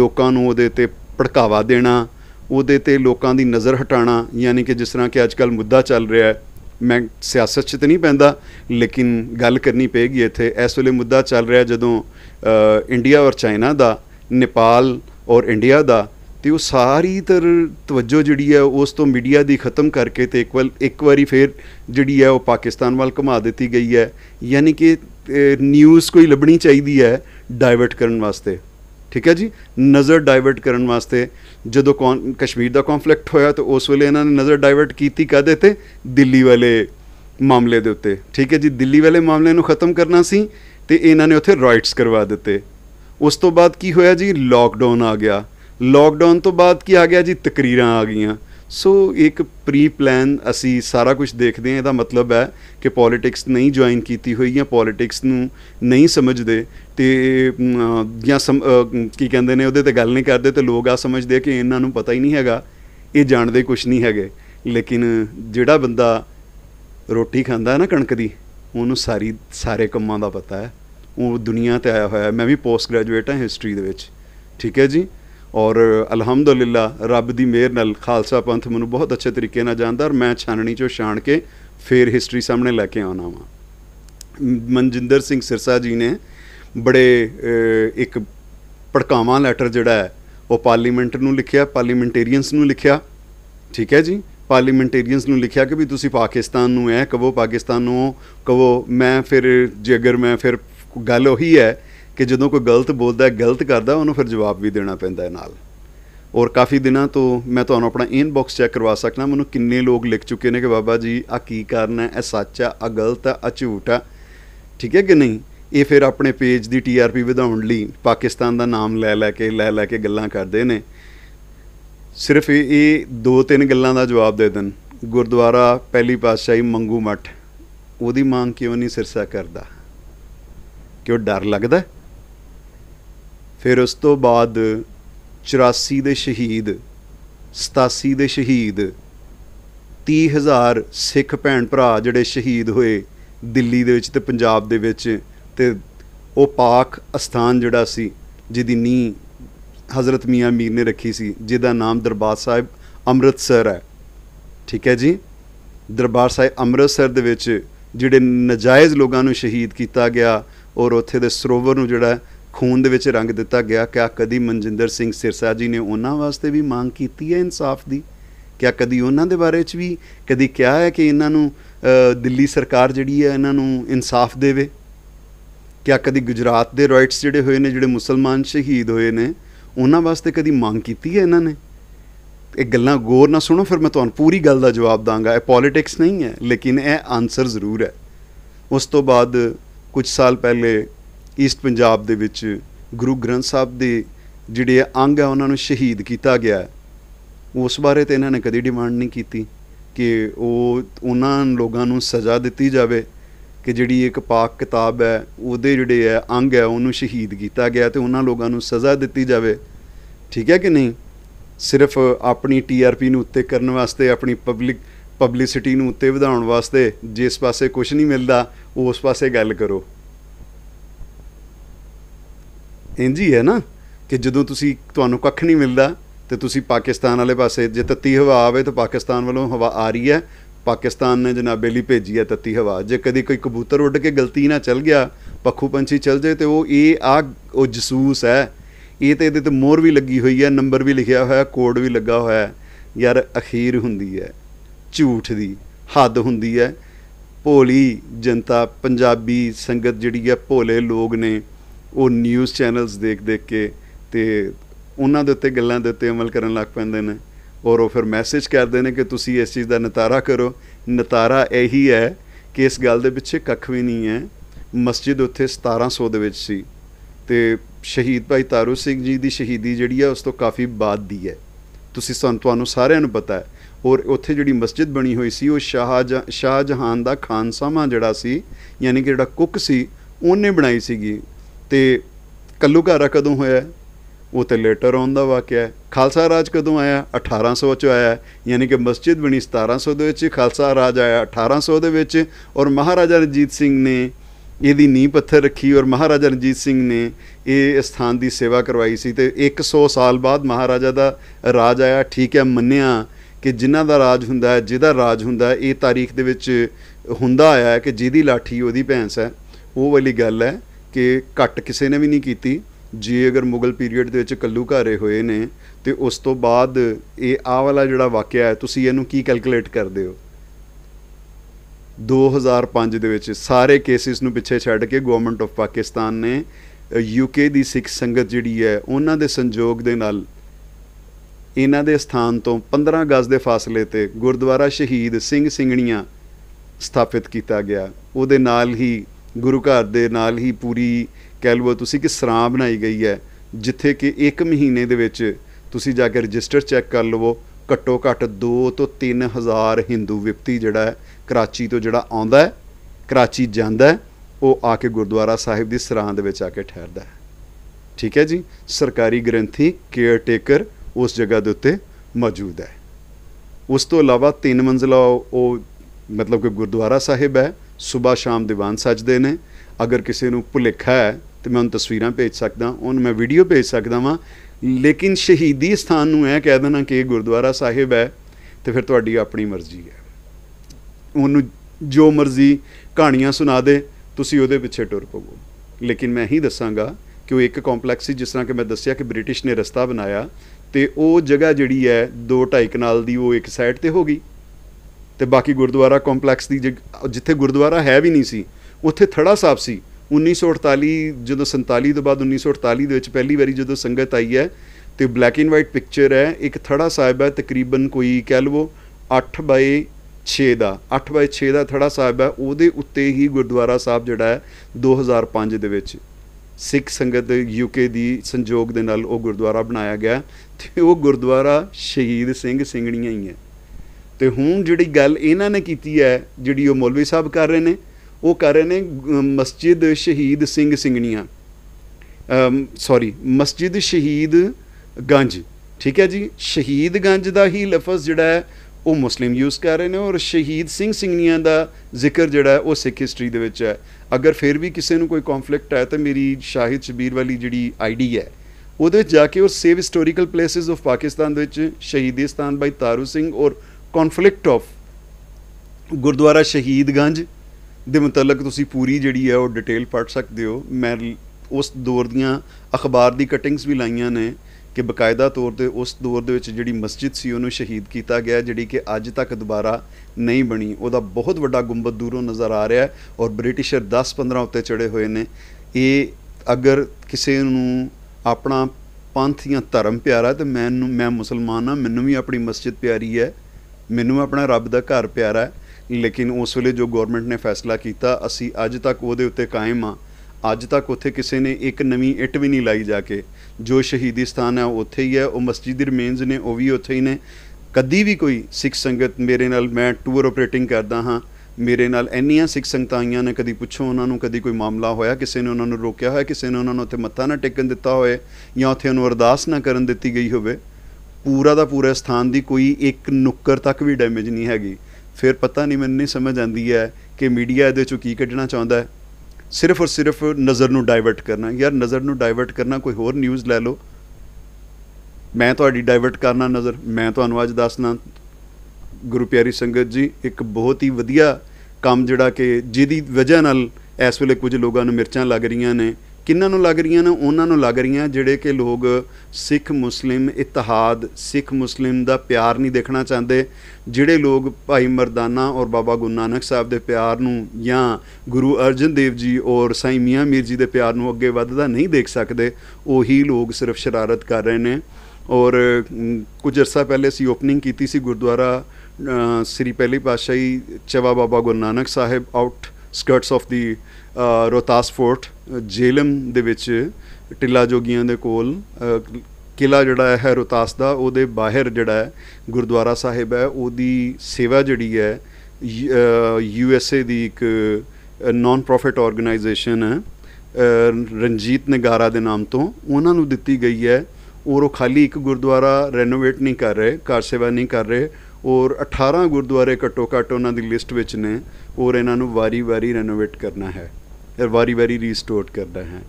S1: ਲੋਕਾਂ ਨੂੰ ਉਹਦੇ ਤੇ ਭੜਕਾਵਾ ਦੇਣਾ ਉਹਦੇ ਤੇ ਲੋਕਾਂ ਦੀ ਨਜ਼ਰ ਹਟਾਣਾ ਯਾਨੀ ਕਿ ਜਿਸ ਤਰ੍ਹਾਂ ਕਿ ਅੱਜਕੱਲ ਮੁੱਦਾ ਚੱਲ ਰਿਹਾ ਹੈ ਮੈਂ ਸਿਆਸਤ 'ਚ ਤੇ ਨਹੀਂ ਪੈਂਦਾ ਲੇਕਿਨ ਗੱਲ ਕਰਨੀ ਪਏਗੀ ਇੱਥੇ ਇਸ ਵੇਲੇ ਮੁੱਦਾ ਚੱਲ ਰਿਹਾ ਜਦੋਂ ਇੰਡੀਆ ਔਰ ਚਾਈਨਾ ਦਾ ਨੇਪਾਲ ਔਰ ਇੰਡੀਆ ਦਾ ਤੇ ਉਹ ਸਾਰੀ ਤਰ ਤਵੱਜੋ ਜਿਹੜੀ ਹੈ ਉਸ ਤੋਂ ਮੀਡੀਆ ਦੀ ਖਤਮ ਕਰਕੇ ਤੇ ਇੱਕ ਵਾਰ ਇੱਕ ਵਾਰੀ ਫੇਰ ਜਿਹੜੀ ਹੈ ਉਹ ਪਾਕਿਸਤਾਨ ਵੱਲ ਘੁਮਾ ਦਿੱਤੀ ਗਈ ਹੈ ਯਾਨੀ ਕਿ ਨਿਊਜ਼ ਕੋਈ ਲੱਭਣੀ ਚਾਹੀਦੀ ਹੈ ਡਾਇਵਰਟ ਕਰਨ ਵਾਸਤੇ ਠੀਕ ਹੈ ਜੀ ਨਜ਼ਰ ਡਾਇਵਰਟ ਕਰਨ ਵਾਸਤੇ ਜਦੋਂ ਕਸ਼ਮੀਰ ਦਾ ਕਨਫਲਿਕਟ ਹੋਇਆ ਤਾਂ ਉਸ ਵੇਲੇ ਇਹਨਾਂ ਨੇ ਨਜ਼ਰ ਡਾਇਵਰਟ ਕੀਤੀ ਕਾਦੇ ਤੇ ਦਿੱਲੀ ਵਾਲੇ ਮਾਮਲੇ ਦੇ ਉੱਤੇ ਠੀਕ ਹੈ ਜੀ ਦਿੱਲੀ ਵਾਲੇ ਮਾਮਲੇ ਨੂੰ ਖਤਮ ਕਰਨਾ ਸੀ ਤੇ ਇਹਨਾਂ ਨੇ ਉੱਥੇ ਰਾਈਟਸ ਕਰਵਾ ਦਿੱਤੇ ਉਸ ਤੋਂ ਬਾਅਦ ਕੀ ਹੋਇਆ ਜੀ ਲਾਕਡਾਊਨ ਆ ਗਿਆ ਲਾਕਡਾਊਨ ਤੋਂ ਬਾਅਦ ਕੀ ਆ ਗਿਆ ਜੀ ਤਕਰੀਰਾਂ ਆ ਗਈਆਂ ਸੋ ਇੱਕ ਪ੍ਰੀ ਪਲਾਨ ਅਸੀਂ ਸਾਰਾ ਕੁਝ ਦੇਖਦੇ ਹਾਂ ਇਹਦਾ ਮਤਲਬ ਹੈ ਕਿ ਪੋਲਿਟਿਕਸ ਨਹੀਂ ਜੁਆਇਨ ਕੀਤੀ ਹੋਈ ਜਾਂ ਪੋਲਿਟਿਕਸ ਨੂੰ ਨਹੀਂ ਸਮਝਦੇ ਤੇ ਜਾਂ ਕੀ ਕਹਿੰਦੇ ਨੇ ਉਹਦੇ ਤੇ ਗੱਲ ਨਹੀਂ ਕਰਦੇ ਤੇ ਲੋਕ ਆ ਸਮਝਦੇ ਕਿ ਇਹਨਾਂ ਨੂੰ ਪਤਾ ਹੀ ਨਹੀਂ ਹੈਗਾ ਇਹ ਜਾਣਦੇ ਕੁਝ ਨਹੀਂ ਹੈਗੇ ਲੇਕਿਨ ਜਿਹੜਾ ਬੰਦਾ ਰੋਟੀ ਖਾਂਦਾ ਹੈ ਨਾ ਕਣਕ ਦੀ ਉਹਨੂੰ ਸਾਰੀ ਸਾਰੇ ਕੰਮਾਂ ਦਾ ਪਤਾ ਹੈ ਉਹ ਦੁਨੀਆ ਤੇ ਆਇਆ ਹੋਇਆ ਮੈਂ ਵੀ ਪੋਸਟ ਗ੍ਰੈਜੂਏਟ ਹਾਂ ਹਿਸਟਰੀ ਦੇ ਵਿੱਚ ਠੀਕ ਹੈ ਜੀ ਔਰ ਅਲਹਮਦੁਲਿਲਾ ਰੱਬ ਦੀ ਮਿਹਰ ਨਾਲ ਖਾਲਸਾ ਪੰਥ ਮੈਨੂੰ ਬਹੁਤ ਅੱਛੇ ਤਰੀਕੇ ਨਾਲ ਜਾਣਦਾ ਔਰ ਮੈਂ ਛਾਨਣੀ ਚੋਂ ਛਾਣ ਕੇ ਫੇਰ ਹਿਸਟਰੀ ਸਾਹਮਣੇ ਲੈ ਕੇ ਆਉਣਾ ਵਾਂ ਮਨਜਿੰਦਰ ਸਿੰਘ ਸਿਰਸਾ ਜੀ ਨੇ ਬੜੇ ਇੱਕ ਪੜਕਾਵਾਂ ਲੈਟਰ ਜਿਹੜਾ ਹੈ ਉਹ ਪਾਰਲੀਮੈਂਟ ਨੂੰ ਲਿਖਿਆ ਪਾਰਲੀਮੈਂਟੇਰੀਅਨਸ ਨੂੰ ਲਿਖਿਆ ਠੀਕ ਹੈ ਜੀ ਪਾਰਲੀਮੈਂਟੇਰੀਅਨਸ ਨੂੰ ਲਿਖਿਆ ਕਿ ਵੀ ਤੁਸੀਂ ਪਾਕਿਸਤਾਨ ਨੂੰ ਐ ਕਹੋ ਪਾਕਿਸਤਾਨ ਨੂੰ ਕਹੋ ਮੈਂ ਫਿਰ ਜੇ ਅਗਰ ਮੈਂ ਫਿਰ ਗੱਲ ਉਹੀ ਹੈ ਕਿ ਜਦੋਂ ਕੋਈ ਗਲਤ ਬੋਲਦਾ ਹੈ ਗਲਤ ਕਰਦਾ ਉਹਨੂੰ ਫਿਰ ਜਵਾਬ ਵੀ ਦੇਣਾ ਪੈਂਦਾ ਹੈ ਨਾਲ ਔਰ ਕਾਫੀ ਦਿਨਾਂ ਤੋਂ ਮੈਂ ਤੁਹਾਨੂੰ ਆਪਣਾ ਇਨਬਾਕਸ ਚੈੱਕ ਕਰਵਾ ਸਕਣਾ ਮੈਨੂੰ ਕਿੰਨੇ ਲੋਕ ਲਿਖ ਚੁੱਕੇ ਨੇ ਕਿ ਬਾਬਾ ਜੀ ਆ ਕੀ ਕਰਨਾ ਹੈ ਇਹ ਸੱਚ ਆ ਆ ਗਲਤ ਆ ਆ ਝੂਠ ਆ ਠੀਕ ਹੈ ਕਿ ਨਹੀਂ ਇਹ ਫਿਰ ਆਪਣੇ ਪੇਜ ਦੀ ਟੀਆਰਪੀ ਵਧਾਉਣ ਲਈ ਪਾਕਿਸਤਾਨ ਦਾ ਨਾਮ ਲੈ ਲੈ ਕੇ ਲੈ ਲੈ ਕੇ ਗੱਲਾਂ ਕਰਦੇ ਨੇ ਸਿਰਫ ਇਹ ਦੋ ਤਿੰਨ ਗੱਲਾਂ ਦਾ ਜਵਾਬ ਦੇ ਦੇਣ ਗੁਰਦੁਆਰਾ ਪਹਿਲੀ ਪਾਤਸ਼ਾਹੀ ਮੰਗੂ ਮੱਠ ਉਹਦੀ ਮੰਗ ਕਿਉਂ ਨਹੀਂ ਸਿਰਸਾ ਕਰਦਾ ਕਿਉਂ ਡਰ ਲੱਗਦਾ ਫਿਰ ਉਸ ਤੋਂ ਬਾਅਦ 84 ਦੇ ਸ਼ਹੀਦ 87 ਦੇ ਸ਼ਹੀਦ 30000 ਸਿੱਖ ਭੈਣ ਭਰਾ ਜਿਹੜੇ ਸ਼ਹੀਦ ਹੋਏ ਦਿੱਲੀ ਦੇ ਵਿੱਚ ਤੇ ਪੰਜਾਬ ਦੇ ਵਿੱਚ ਤੇ ਉਹ ਪਾਕ ਅਸਥਾਨ ਜਿਹੜਾ ਸੀ ਜਿਹਦੀ ਨੀ ਹਜ਼ਰਤ ਮੀਆਂ ਮੀਰ ਨੇ ਰੱਖੀ ਸੀ ਜਿਹਦਾ ਨਾਮ ਦਰਬਾਰ ਸਾਹਿਬ ਅੰਮ੍ਰਿਤਸਰ ਹੈ ਠੀਕ ਹੈ ਜੀ ਦਰਬਾਰ ਸਾਹਿਬ ਅੰਮ੍ਰਿਤਸਰ ਦੇ ਵਿੱਚ ਜਿਹੜੇ ਨਜਾਇਜ਼ ਲੋਕਾਂ ਨੂੰ ਸ਼ਹੀਦ ਕੀਤਾ ਗਿਆ ਔਰ ਉੱਥੇ ਦੇ ਸਰੋਵਰ ਨੂੰ ਜਿਹੜਾ ਖੂਨ ਦੇ ਵਿੱਚ ਰੰਗ ਦਿੱਤਾ ਗਿਆ ਕਿ ਆ ਕਦੀ ਮਨਜਿੰਦਰ ਸਿੰਘ ਸਿਰਸਾ ਜੀ ਨੇ ਉਹਨਾਂ ਵਾਸਤੇ ਵੀ ਮੰਗ ਕੀਤੀ ਹੈ ਇਨਸਾਫ ਦੀ ਕਿ ਆ ਕਦੀ ਉਹਨਾਂ ਦੇ ਬਾਰੇ ਚ ਵੀ ਕਦੀ ਕਿਹਾ ਹੈ ਕਿ ਇਹਨਾਂ ਨੂੰ ਦਿੱਲੀ ਸਰਕਾਰ ਜਿਹੜੀ ਹੈ ਇਹਨਾਂ ਨੂੰ ਇਨਸਾਫ ਦੇਵੇ ਕਿ ਆ ਕਦੀ ਗੁਜਰਾਤ ਦੇ ਰਾਈਟਸ ਜਿਹੜੇ ਹੋਏ ਨੇ ਜਿਹੜੇ ਮੁਸਲਮਾਨ ਸ਼ਹੀਦ ਹੋਏ ਨੇ ਉਹਨਾਂ ਵਾਸਤੇ ਕਦੀ ਮੰਗ ਕੀਤੀ ਹੈ ਇਹਨਾਂ ਨੇ ਇਹ ਗੱਲਾਂ ਗੌਰ ਨਾਲ ਸੁਣੋ ਫਿਰ ਮੈਂ ਤੁਹਾਨੂੰ ਪੂਰੀ ਗੱਲ ਦਾ ਜਵਾਬ ਦਾਂਗਾ ਇਹ ਪੋਲਿਟਿਕਸ ਨਹੀਂ ਹੈ ਲੇਕਿਨ ਇਹ ਆਨਸਰ ਜ਼ਰੂਰ ਹੈ ਉਸ ਤੋਂ ਬਾਅਦ ਕੁਝ ਸਾਲ ਪਹਿਲੇ ਈਸਟ ਪੰਜਾਬ ਦੇ ਵਿੱਚ ਗੁਰੂ ਗ੍ਰੰਥ ਸਾਹਿਬ ਦੇ ਜਿਹੜੇ ਅੰਗ ਆ ਉਹਨਾਂ ਨੂੰ ਸ਼ਹੀਦ ਕੀਤਾ ਗਿਆ ਉਸ ਬਾਰੇ ਤੇ ਇਹਨਾਂ ਨੇ ਕਦੀ ਡਿਮਾਂਡ ਨਹੀਂ ਕੀਤੀ ਕਿ ਉਹ ਉਹਨਾਂ ਲੋਕਾਂ ਨੂੰ ਸਜ਼ਾ ਦਿੱਤੀ ਜਾਵੇ ਕਿ ਜਿਹੜੀ ਇੱਕ ਪਾਕ ਕਿਤਾਬ ਹੈ ਉਹਦੇ ਜਿਹੜੇ ਹੈ ਅੰਗ ਹੈ ਉਹਨੂੰ ਸ਼ਹੀਦ ਕੀਤਾ ਗਿਆ ਤੇ ਉਹਨਾਂ ਲੋਕਾਂ ਨੂੰ ਸਜ਼ਾ ਦਿੱਤੀ ਜਾਵੇ ਠੀਕ ਹੈ ਕਿ ਨਹੀਂ ਸਿਰਫ ਆਪਣੀ ਟੀਆਰਪੀ ਨੂੰ ਉੱਤੇ ਕਰਨ ਵਾਸਤੇ ਆਪਣੀ ਪਬਲਿਕ ਪਬਲਿਸਿਟੀ ਨੂੰ ਉੱਤੇ ਵਧਾਉਣ ਵਾਸਤੇ ਜਿਸ ਪਾਸੇ ਕੁਝ ਨਹੀਂ ਮਿਲਦਾ ਉਸ ਪਾਸੇ ਗੱਲ ਕਰੋ ਇੰਜ ਹੀ ਹੈ ਨਾ ਕਿ ਜਦੋਂ ਤੁਸੀਂ ਤੁਹਾਨੂੰ ਕੱਖ ਨਹੀਂ ਮਿਲਦਾ ਤੇ ਤੁਸੀਂ ਪਾਕਿਸਤਾਨ ਵਾਲੇ ਪਾਸੇ ਜੇ ਤਤੀ ਹਵਾ ਆਵੇ ਤਾਂ ਪਾਕਿਸਤਾਨ ਵੱਲੋਂ ਹਵਾ ਆ ਰਹੀ ਹੈ ਪਾਕਿਸਤਾਨ ਨੇ ਜਨਾਬੇ ਲਈ ਭੇਜੀ ਹੈ ਤਤੀ ਹਵਾ ਜੇ ਕਦੀ ਕੋਈ ਕਬੂਤਰ ਉੱਡ ਕੇ ਗਲਤੀ ਨਾਲ ਚਲ ਗਿਆ ਪੱਖੂ ਪੰਛੀ ਚਲ ਜੇ ਤੇ ਉਹ ਇਹ ਆ ਉਹ ਜਸੂਸ ਹੈ ਇਹ ਤੇ ਇਹਦੇ ਤੇ ਮੋਹਰ ਵੀ ਲੱਗੀ ਹੋਈ ਹੈ ਨੰਬਰ ਵੀ ਲਿਖਿਆ ਹੋਇਆ ਕੋਡ ਵੀ ਲੱਗਾ ਹੋਇਆ ਯਾਰ ਅਖੀਰ ਹੁੰਦੀ ਹੈ ਝੂਠ ਦੀ ਹੱਦ ਹੁੰਦੀ ਹੈ ਭੋਲੀ ਜਨਤਾ ਪੰਜਾਬੀ ਸੰਗਤ ਜਿਹੜੀ ਹੈ ਭੋਲੇ ਲੋਕ ਨੇ ਉਹ ਨਿਊਜ਼ ਚੈਨਲਸ ਦੇਖ ਦੇਖ ਕੇ ਤੇ ਉਹਨਾਂ ਦੇ ਉੱਤੇ ਗੱਲਾਂ ਦੇ ਉੱਤੇ ਅਮਲ ਕਰਨ ਲੱਗ ਪੈਂਦੇ ਨੇ ਔਰ ਉਹ ਫਿਰ ਮੈਸੇਜ ਕਰਦੇ ਨੇ ਕਿ ਤੁਸੀਂ ਇਸ ਚੀਜ਼ ਦਾ ਨਤਾਰਾ ਕਰੋ ਨਤਾਰਾ ਇਹੀ ਹੈ ਕਿ ਇਸ ਗੱਲ ਦੇ ਪਿੱਛੇ ਕੱਖ ਵੀ ਨਹੀਂ ਹੈ ਮਸਜਿਦ ਉੱਥੇ 1700 ਦੇ ਵਿੱਚ ਸੀ ਤੇ ਸ਼ਹੀਦ ਭਾਈ ਤਾਰੂ ਸਿੰਘ ਜੀ ਦੀ ਸ਼ਹੀਦੀ ਜਿਹੜੀ ਹੈ ਉਸ ਤੋਂ ਕਾਫੀ ਬਾਅਦ ਦੀ ਹੈ ਤੁਸੀਂ ਸਾਨੂੰ ਤੁਹਾਨੂੰ ਸਾਰਿਆਂ ਨੂੰ ਪਤਾ ਹੈ ਔਰ ਉੱਥੇ ਜਿਹੜੀ ਮਸਜਿਦ ਬਣੀ ਹੋਈ ਸੀ ਉਹ ਸ਼ਾਹ ਸ਼ਾਹਜਹਾਨ ਦਾ ਖਾਨਸਾਮਾ ਜਿਹੜਾ ਸੀ ਯਾਨੀ ਕਿ ਜਿਹੜਾ ਕੁੱਕ ਸੀ ਉਹਨੇ ਬਣਾਈ ਸੀਗੀ ਤੇ ਕੱਲੂਘਾਰਾ ਕਦੋਂ ਹੋਇਆ ਉਹ ਤੇ ਲੇਟਰ ਆਉਣ ਦਾ ਵਾਕਿਆ ਹੈ ਖਾਲਸਾ ਰਾਜ ਕਦੋਂ ਆਇਆ 1800 ਚ ਆਇਆ ਯਾਨੀ ਕਿ ਮਸਜਿਦ ਬਣੀ 1700 ਦੇ ਵਿੱਚ ਖਾਲਸਾ ਰਾਜ ਆਇਆ 1800 ਦੇ ਵਿੱਚ ਔਰ ਮਹਾਰਾਜਾ ਰਣਜੀਤ ਸਿੰਘ ਨੇ ਇਹਦੀ ਨੀਂਹ ਪੱਥਰ ਰੱਖੀ ਔਰ ਮਹਾਰਾਜਾ ਰਣਜੀਤ ਸਿੰਘ ਨੇ ਇਹ ਸਥਾਨ ਦੀ ਸੇਵਾ ਕਰਵਾਈ ਸੀ ਤੇ 100 ਸਾਲ ਬਾਅਦ ਮਹਾਰਾਜਾ ਦਾ ਰਾਜ ਆਇਆ ਠੀਕ ਹੈ ਮੰਨਿਆ ਕਿ ਜਿਨ੍ਹਾਂ ਦਾ ਰਾਜ ਹੁੰਦਾ ਹੈ ਜਿਹਦਾ ਰਾਜ ਹੁੰਦਾ ਹੈ ਇਹ ਤਾਰੀਖ ਦੇ ਵਿੱਚ ਹੁੰਦਾ ਆਇਆ ਕਿ ਜਿਹਦੀ ਲਾਠੀ ਉਹਦੀ ਭੈਂਸ ਹੈ ਉਹ ਵਾਲੀ ਗੱਲ ਹੈ ਕਿ ਘੱਟ ਕਿਸੇ ਨੇ ਵੀ ਨਹੀਂ ਕੀਤੀ ਜੇ ਅਗਰ ਮੁਗਲ ਪੀਰੀਅਡ ਦੇ ਵਿੱਚ ਕੱਲੂ ਘਾਰੇ ਹੋਏ ਨੇ ਤੇ ਉਸ ਤੋਂ ਬਾਅਦ ਇਹ ਆ ਵਾਲਾ ਜਿਹੜਾ ਵਾਕਿਆ ਹੈ ਤੁਸੀਂ ਇਹਨੂੰ ਕੀ ਕੈਲਕੂਲੇਟ ਕਰਦੇ ਹੋ 2005 ਦੇ ਵਿੱਚ ਸਾਰੇ ਕੇਸਿਸ ਨੂੰ ਪਿੱਛੇ ਛੱਡ ਕੇ ਗਵਰਨਮੈਂਟ ਆਫ ਪਾਕਿਸਤਾਨ ਨੇ ਯੂਕੇ ਦੀ ਸਿੱਖ ਸੰਗਤ ਜਿਹੜੀ ਹੈ ਉਹਨਾਂ ਦੇ ਸੰਯੋਗ ਦੇ ਨਾਲ ਇਹਨਾਂ ਦੇ ਸਥਾਨ ਤੋਂ 15 ਗਜ਼ ਦੇ ਫਾਸਲੇ ਤੇ ਗੁਰਦੁਆਰਾ ਸ਼ਹੀਦ ਸਿੰਘ ਸਿੰਘਣੀਆਂ ਸਥਾਪਿਤ ਕੀਤਾ ਗਿਆ ਉਹਦੇ ਨਾਲ ਹੀ ਗੁਰੂ ਘਰ ਦੇ ਨਾਲ ਹੀ ਪੂਰੀ ਕਹਿ ਤੁਸੀਂ ਕਿ ਸਰਾਂ ਬਣਾਈ ਗਈ ਹੈ ਜਿੱਥੇ ਕਿ 1 ਮਹੀਨੇ ਦੇ ਵਿੱਚ ਤੁਸੀਂ ਜਾ ਕੇ ਰਜਿਸਟਰ ਚੈੱਕ ਕਰ ਲਵੋ ਘੱਟੋ ਘੱਟ 2 ਤੋਂ 3000 ਹਿੰਦੂ ਵਿਅਕਤੀ ਜਿਹੜਾ ਹੈ ਕਰਾਚੀ ਤੋਂ ਜਿਹੜਾ ਆਉਂਦਾ ਹੈ ਕਰਾਚੀ ਜਾਂਦਾ ਹੈ ਉਹ ਆ ਕੇ ਗੁਰਦੁਆਰਾ ਸਾਹਿਬ ਦੀ ਸਰਾਂ ਦੇ ਵਿੱਚ ਆ ਕੇ ਠਹਿਰਦਾ ਹੈ ਠੀਕ ਹੈ ਜੀ ਸਰਕਾਰੀ ਗ੍ਰੰਥੀ ਕੇਅਰ ਟੇਕਰ ਉਸ ਜਗ੍ਹਾ ਦੇ ਉੱਤੇ ਮੌਜੂਦ ਹੈ ਉਸ ਤੋਂ ਇਲਾਵਾ ਤਿੰਨ ਮੰਜ਼ਲਾ ਉਹ ਮਤਲਬ ਕਿ ਗੁਰਦੁਆਰਾ ਸਾਹਿਬ ਹੈ ਸਵੇਰ ਸ਼ਾਮ ਦੀਵਾਨ ਸੱਜਦੇ ਨੇ ਅਗਰ ਕਿਸੇ ਨੂੰ ਭੁਲੇਖਾ ਹੈ ਤੇ ਮੈਂ ਉਹਨ ਤਸਵੀਰਾਂ ਭੇਜ ਸਕਦਾ ਉਹਨ ਮੈਂ ਵੀਡੀਓ ਭੇਜ ਸਕਦਾ ਵਾਂ ਲੇਕਿਨ ਸ਼ਹੀਦੀ ਸਥਾਨ ਨੂੰ ਇਹ ਕਹਿ ਦੇਣਾ ਕਿ ਇਹ ਗੁਰਦੁਆਰਾ ਸਾਹਿਬ ਹੈ ਤੇ ਫਿਰ ਤੁਹਾਡੀ ਆਪਣੀ ਮਰਜ਼ੀ ਹੈ ਉਹਨੂੰ ਜੋ ਮਰਜ਼ੀ ਕਹਾਣੀਆਂ ਸੁਣਾ ਦੇ ਤੁਸੀਂ ਉਹਦੇ ਪਿੱਛੇ ਟੁਰ ਪਵੋ ਲੇਕਿਨ ਮੈਂ ਹੀ ਦੱਸਾਂਗਾ ਕਿ ਉਹ ਇੱਕ ਕੰਪਲੈਕਸ ਸੀ ਜਿਸ ਤਰ੍ਹਾਂ ਕਿ ਮੈਂ ਦੱਸਿਆ ਕਿ ਬ੍ਰਿਟਿਸ਼ ਨੇ ਰਸਤਾ ਬਣਾਇਆ ਤੇ ਉਹ ਜਗ੍ਹਾ ਜਿਹੜੀ ਹੈ 2 2.5 ਕਨਾਲ ਦੀ ਉਹ ਇੱਕ ਸਾਈਡ ਤੇ ਹੋ ਗਈ ਤੇ ਬਾਕੀ ਗੁਰਦੁਆਰਾ ਕੰਪਲੈਕਸ ਦੀ ਜਿੱਥੇ ਗੁਰਦੁਆਰਾ ਹੈ ਵੀ ਨਹੀਂ ਸੀ ਉੱਥੇ ਥੜਾ ਸਾਫ ਸੀ 1948 ਜਦੋਂ 47 ਤੋਂ ਬਾਅਦ 1948 ਦੇ ਵਿੱਚ ਪਹਿਲੀ ਵਾਰੀ ਜਦੋਂ ਸੰਗਤ ਆਈ ਹੈ ਤੇ ਬਲੈਕ ਐਂਡ ਵਾਈਟ ਪਿਕਚਰ ਹੈ ਇੱਕ ਥੜਾ ਸਾਹਿਬ ਹੈ ਤਕਰੀਬਨ ਕੋਈ ਕਹਿ ਲਵੋ 8 ਬਾਈ 6 ਦਾ 8 ਬਾਈ 6 ਦਾ ਥੜਾ ਸਾਹਿਬ ਹੈ ਉਹਦੇ ਉੱਤੇ ਹੀ ਗੁਰਦੁਆਰਾ ਸਾਹਿਬ ਜਿਹੜਾ ਹੈ 2005 ਦੇ ਵਿੱਚ ਸਿੱਖ ਸੰਗਤ ਯੂਕੇ ਦੀ ਸੰਯੋਗ ਦੇ ਨਾਲ ਉਹ ਗੁਰਦੁਆਰਾ ਬਣਾਇਆ ਗਿਆ ਤੇ ਉਹ ਗੁਰਦੁਆਰਾ ਸ਼ਹੀਦ ਸਿੰਘ ਸਿੰਘਣੀਆਂ ਹੀ ਹੈ ਤੇ ਹੁਣ ਜਿਹੜੀ ਗੱਲ ਇਹਨਾਂ ਨੇ ਕੀਤੀ ਹੈ ਜਿਹੜੀ ਉਹ ਮੌਲਵੀ ਸਾਹਿਬ ਕਰ ਰਹੇ ਨੇ ਉਹ ਕਰ ਰਹੇ ਨੇ ਮਸਜਿਦ ਸ਼ਹੀਦ ਸਿੰਘ ਸਿੰਘਣੀਆਂ ਸੌਰੀ ਮਸਜਿਦ ਸ਼ਹੀਦ ਗੰਜ ਠੀਕ ਹੈ ਜੀ ਸ਼ਹੀਦ ਗੰਜ ਦਾ ਹੀ ਲਫ਼ਜ਼ ਜਿਹੜਾ ਹੈ ਉਹ ਮੁਸਲਿਮ ਯੂਜ਼ ਕਰ ਰਹੇ ਨੇ ਔਰ ਸ਼ਹੀਦ ਸਿੰਘ ਸਿੰਘਣੀਆਂ ਦਾ ਜ਼ਿਕਰ ਜਿਹੜਾ ਉਹ ਸਿੱਖ ਹਿਸਟਰੀ ਦੇ ਵਿੱਚ ਹੈ ਅਗਰ ਫਿਰ ਵੀ ਕਿਸੇ ਨੂੰ ਕੋਈ ਕਨਫਲਿਕਟ ਹੈ ਤਾਂ ਮੇਰੀ ਸ਼ਾਹਿਦ ਸ਼ਬੀਰ ਵਾਲੀ ਜਿਹੜੀ ਆਈਡੀ ਹੈ ਉਹਦੇ ਵਿੱਚ ਜਾ ਕੇ ਉਹ save historical places of Pakistan ਦੇ ਵਿੱਚ ਸ਼ਹੀਦੀ ਸਥਾਨ ਬਾਈ ਤਾਰੂ ਸਿੰਘ ਔਰ ਕਨਫਲਿਕਟ ਆਫ ਗੁਰਦੁਆਰਾ ਸ਼ਹੀਦਗੰਜ ਦੇ ਮੁਤਲਕ ਤੁਸੀਂ ਪੂਰੀ ਜਿਹੜੀ ਹੈ ਉਹ ਡਿਟੇਲ ਪੜ ਸਕਦੇ ਹੋ ਮੈਂ ਉਸ ਦੌਰ ਦੀਆਂ ਅਖਬਾਰ ਦੀ ਕਟਿੰਗਸ ਵੀ ਲਾਈਆਂ ਨੇ ਕਿ ਬਕਾਇਦਾ ਤੌਰ ਤੇ ਉਸ ਦੌਰ ਦੇ ਵਿੱਚ ਜਿਹੜੀ ਮਸਜਿਦ ਸੀ ਉਹਨੂੰ ਸ਼ਹੀਦ ਕੀਤਾ ਗਿਆ ਜਿਹੜੀ ਕਿ ਅੱਜ ਤੱਕ ਦੁਬਾਰਾ ਨਹੀਂ ਬਣੀ ਉਹਦਾ ਬਹੁਤ ਵੱਡਾ ਗੁੰਬਦ ਦੂਰੋਂ ਨਜ਼ਰ ਆ ਰਿਹਾ ਹੈ ਔਰ ਬ੍ਰਿਟਿਸ਼ਰ 10-15 ਉੱਤੇ ਚੜੇ ਹੋਏ ਨੇ ਇਹ ਅਗਰ ਕਿਸੇ ਨੂੰ ਆਪਣਾ ਪੰਥ ਜਾਂ ਧਰਮ ਪਿਆਰਾ ਤੇ ਮੈਨੂੰ ਮੈਂ ਮੁਸਲਮਾਨ ਹਾਂ ਮੈਨੂੰ ਵੀ ਆਪਣੀ ਮਸਜਿਦ ਪਿਆਰੀ ਹੈ ਮੈਨੂੰ ਆਪਣਾ ਰੱਬ ਦਾ ਘਰ ਪਿਆਰਾ ਹੈ ਲੇਕਿਨ ਉਸ ਵੇਲੇ ਜੋ ਗਵਰਨਮੈਂਟ ਨੇ ਫੈਸਲਾ ਕੀਤਾ ਅਸੀਂ ਅੱਜ ਤੱਕ ਉਹਦੇ ਉੱਤੇ ਕਾਇਮ ਆ ਅੱਜ ਤੱਕ ਉੱਥੇ ਕਿਸੇ ਨੇ ਇੱਕ ਨਵੀਂ ਇੱਟ ਵੀ ਨਹੀਂ ਲਾਈ ਜਾ ਕੇ ਜੋ ਸ਼ਹੀਦੀ ਸਥਾਨ ਹੈ ਉੱਥੇ ਹੀ ਹੈ ਉਹ ਮਸਜਿਦ ਦੀ ਰਿਮੇਨਸ ਨੇ ਉਹ ਵੀ ਉੱਥੇ ਹੀ ਨੇ ਕਦੀ ਵੀ ਕੋਈ ਸਿੱਖ ਸੰਗਤ ਮੇਰੇ ਨਾਲ ਮੈਂ ਟੂਰ ਆਪਰੇਟਿੰਗ ਕਰਦਾ ਹਾਂ ਮੇਰੇ ਨਾਲ ਇੰਨੀਆਂ ਸਿੱਖ ਸੰਗਤਾਂ ਆਈਆਂ ਨੇ ਕਦੀ ਪੁੱਛੋ ਉਹਨਾਂ ਨੂੰ ਕਦੀ ਕੋਈ ਮਾਮਲਾ ਹੋਇਆ ਕਿਸੇ ਨੇ ਉਹਨਾਂ ਨੂੰ ਰੋਕਿਆ ਹੋਇਆ ਕਿਸੇ ਨੇ ਉਹਨਾਂ ਨੂੰ ਉੱਥੇ ਮੱਥਾ ਨਾ ਟੇਕਣ ਦਿੱਤਾ ਹੋਵੇ ਜਾਂ ਉੱਥੇ ਉਹਨੂੰ ਅਰਦਾਸ ਨਾ ਕਰਨ ਦਿੱਤੀ ਗਈ ਹੋਵੇ ਪੂਰਾ ਦਾ ਪੂਰਾ ਸਥਾਨ ਦੀ ਕੋਈ ਇੱਕ ਨੁੱਕਰ ਤੱਕ ਵੀ ਡੈਮੇਜ ਨਹੀਂ ਹੈਗੀ ਫਿਰ ਪਤਾ ਨਹੀਂ ਮੈਨੂੰ ਨਹੀਂ ਸਮਝ ਆਂਦੀ ਹੈ ਕਿ ਮੀਡੀਆ ਇਹਦੇ ਚੋਂ ਕੀ ਕੱਢਣਾ ਚਾਹੁੰਦਾ ਹੈ ਸਿਰਫ ਔਰ ਸਿਰਫ ਨਜ਼ਰ ਨੂੰ ਡਾਇਵਰਟ ਕਰਨਾ ਯਾਰ ਨਜ਼ਰ ਨੂੰ ਡਾਇਵਰਟ ਕਰਨਾ ਕੋਈ ਹੋਰ ਨਿਊਜ਼ ਲੈ ਲਓ ਮੈਂ ਤੁਹਾਡੀ ਡਾਇਵਰਟ ਕਰਨਾ ਨਜ਼ਰ ਮੈਂ ਤੁਹਾਨੂੰ ਅੱਜ ਦੱਸਣਾ ਗੁਰੂ ਪਿਆਰੀ ਸੰਗਤ ਜੀ ਇੱਕ ਬਹੁਤ ਹੀ ਵਧੀਆ ਕੰਮ ਜਿਹੜਾ ਕਿ ਜਿਹਦੀ ਵਜ੍ਹਾ ਨਾਲ ਇਸ ਵੇਲੇ ਕੁਝ ਲੋਕਾਂ ਨੂੰ ਮਿਰਚਾਂ ਲੱਗ ਰਹੀਆਂ ਨੇ ਕਿੰਨਾਂ ਨੂੰ ਲੱਗ ਰਹੀਆਂ ਨੇ ਉਹਨਾਂ ਨੂੰ ਲੱਗ ਰਹੀਆਂ ਜਿਹੜੇ ਕਿ ਲੋਕ ਸਿੱਖ ਮੁਸਲਿਮ ਇਤਿਹਾਦ ਸਿੱਖ ਮੁਸਲਿਮ ਦਾ ਪਿਆਰ ਨਹੀਂ ਦੇਖਣਾ ਚਾਹੁੰਦੇ ਜਿਹੜੇ ਲੋਕ ਭਾਈ ਮਰਦਾਨਾ ਔਰ ਬਾਬਾ ਗੁਰੂ ਨਾਨਕ ਸਾਹਿਬ ਦੇ ਪਿਆਰ ਨੂੰ ਜਾਂ ਗੁਰੂ ਅਰਜਨ ਦੇਵ ਜੀ ਔਰ ਸਾਈ ਮੀਆਂ ਮੀਰ ਜੀ ਦੇ ਪਿਆਰ ਨੂੰ ਅੱਗੇ ਵੱਧਦਾ ਨਹੀਂ ਦੇਖ ਸਕਦੇ ਉਹੀ ਲੋਕ ਸਿਰਫ ਸ਼ਰਾਰਤ ਕਰ ਰਹੇ ਨੇ ਔਰ ਕੁਝ ਅਰਸਾ ਪਹਿਲੇ ਸੀ ਓਪਨਿੰਗ ਕੀਤੀ ਸੀ ਗੁਰਦੁਆਰਾ ਸ੍ਰੀ ਪਹਿਲੀ ਪਾਤਸ਼ਾਹੀ Chowa Baba Guru Nanak Sahib outskirts of the Rohtas fort Jhelum ਦੇ ਵਿੱਚ ਟਿੱਲਾ ਜੋਗੀਆਂ ਦੇ ਕੋਲ ਕਿਲਾ ਜਿਹੜਾ ਹੈ ਰੋਤਾਸ ਦਾ ਉਹਦੇ ਬਾਹਰ ਜਿਹੜਾ ਹੈ ਗੁਰਦੁਆਰਾ ਸਾਹਿਬ ਹੈ ਉਹਦੀ ਸੇਵਾ ਜਿਹੜੀ ਹੈ ਯੂ ਐਸ ਏ ਦੀ ਇੱਕ ਨਾਨ ਪ੍ਰੋਫਿਟ ਆਰਗੇਨਾਈਜੇਸ਼ਨ ਹੈ ਰਣਜੀਤ ਨਗਾਰਾ ਦੇ ਨਾਮ ਤੋਂ ਉਹਨਾਂ ਨੂੰ ਦਿੱਤੀ ਗਈ ਹੈ ਔਰ ਉਹ ਖਾਲੀ ਇੱਕ ਗੁਰਦੁਆਰਾ ਰੈਨੋਵੇਟ ਨਹੀਂ ਕਰ ਰਹੇ ਕਾਰ ਸੇਵਾ ਨਹੀਂ ਕਰ ਰਹੇ ਔਰ 18 ਗੁਰਦੁਆਰੇ ਘਟੋ ਘਟੋ ਉਹਨਾਂ ਦੀ ਲਿਸਟ ਵਿੱਚ ਨੇ ਔਰ ਇਹਨਾਂ ਨੂੰ ਵਾਰੀ-ਵਾਰੀ ਰੈਨੋਵੇਟ ਕਰਨਾ ਹੈ ਔਰ ਵਾਰੀ-ਵਾਰੀ ਰੀਸਟੋਰਟ ਕਰਦਾ ਹੈ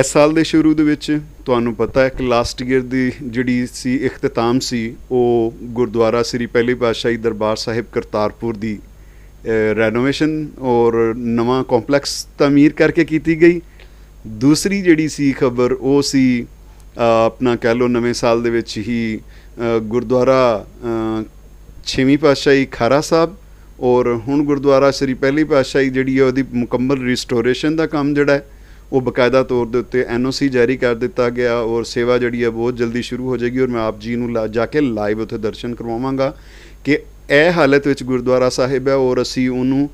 S1: ਇਸ ਸਾਲ ਦੇ ਸ਼ੁਰੂ ਦੇ ਵਿੱਚ ਤੁਹਾਨੂੰ ਪਤਾ ਹੈ ਕਿ ਲਾਸਟ ਈਅਰ ਦੀ ਜਿਹੜੀ ਸੀ ਇਖਤਤਾਮ ਸੀ ਉਹ ਗੁਰਦੁਆਰਾ ਸ੍ਰੀ ਪਹਿਲੇ ਪਾਤਸ਼ਾਹੀ ਦਰਬਾਰ ਸਾਹਿਬ ਕਰਤਾਰਪੁਰ ਦੀ ਰੈਨੋਵੇਸ਼ਨ ਔਰ ਨਵਾਂ ਕੰਪਲੈਕਸ ਤਾਮੀਰ ਕਰਕੇ ਕੀਤੀ ਗਈ ਦੂਸਰੀ ਜਿਹੜੀ ਸੀ ਖਬਰ ਉਹ ਸੀ ਆਪਣਾ ਕਹਿ ਲੋ ਨਵੇਂ ਸਾਲ ਦੇ ਵਿੱਚ ਹੀ ਗੁਰਦੁਆਰਾ ਛੇਵੀਂ ਪਾਤਸ਼ਾਹੀ ਖਾਰਾ ਸਾਹਿਬ ਔਰ ਹੁਣ ਗੁਰਦੁਆਰਾ ਸ੍ਰੀ ਪਹਿਲੀ ਪਾਤਸ਼ਾਹੀ ਜਿਹੜੀ ਹੈ ਉਹਦੀ ਮੁਕੰਮਲ ਰੀਸਟੋਰੇਸ਼ਨ ਦਾ ਕੰਮ ਜਿਹੜਾ ਉਹ ਬਕਾਇਦਾ ਤੌਰ ਦੇ ਉੱਤੇ ਐਨਓਸੀ ਜਾਰੀ ਕਰ ਦਿੱਤਾ ਗਿਆ ਔਰ ਸੇਵਾ ਜਿਹੜੀ ਹੈ ਬਹੁਤ ਜਲਦੀ ਸ਼ੁਰੂ ਹੋ ਜਾਏਗੀ ਔਰ ਮੈਂ ਆਪ ਜੀ ਨੂੰ ਜਾ ਕੇ ਲਾਈਵ ਉੱਥੇ ਦਰਸ਼ਨ ਕਰਵਾਵਾਂਗਾ ਕਿ ਇਹ ਹਾਲਤ ਵਿੱਚ ਗੁਰਦੁਆਰਾ ਸਾਹਿਬ ਹੈ ਔਰ ਅਸੀਂ ਉਹਨੂੰ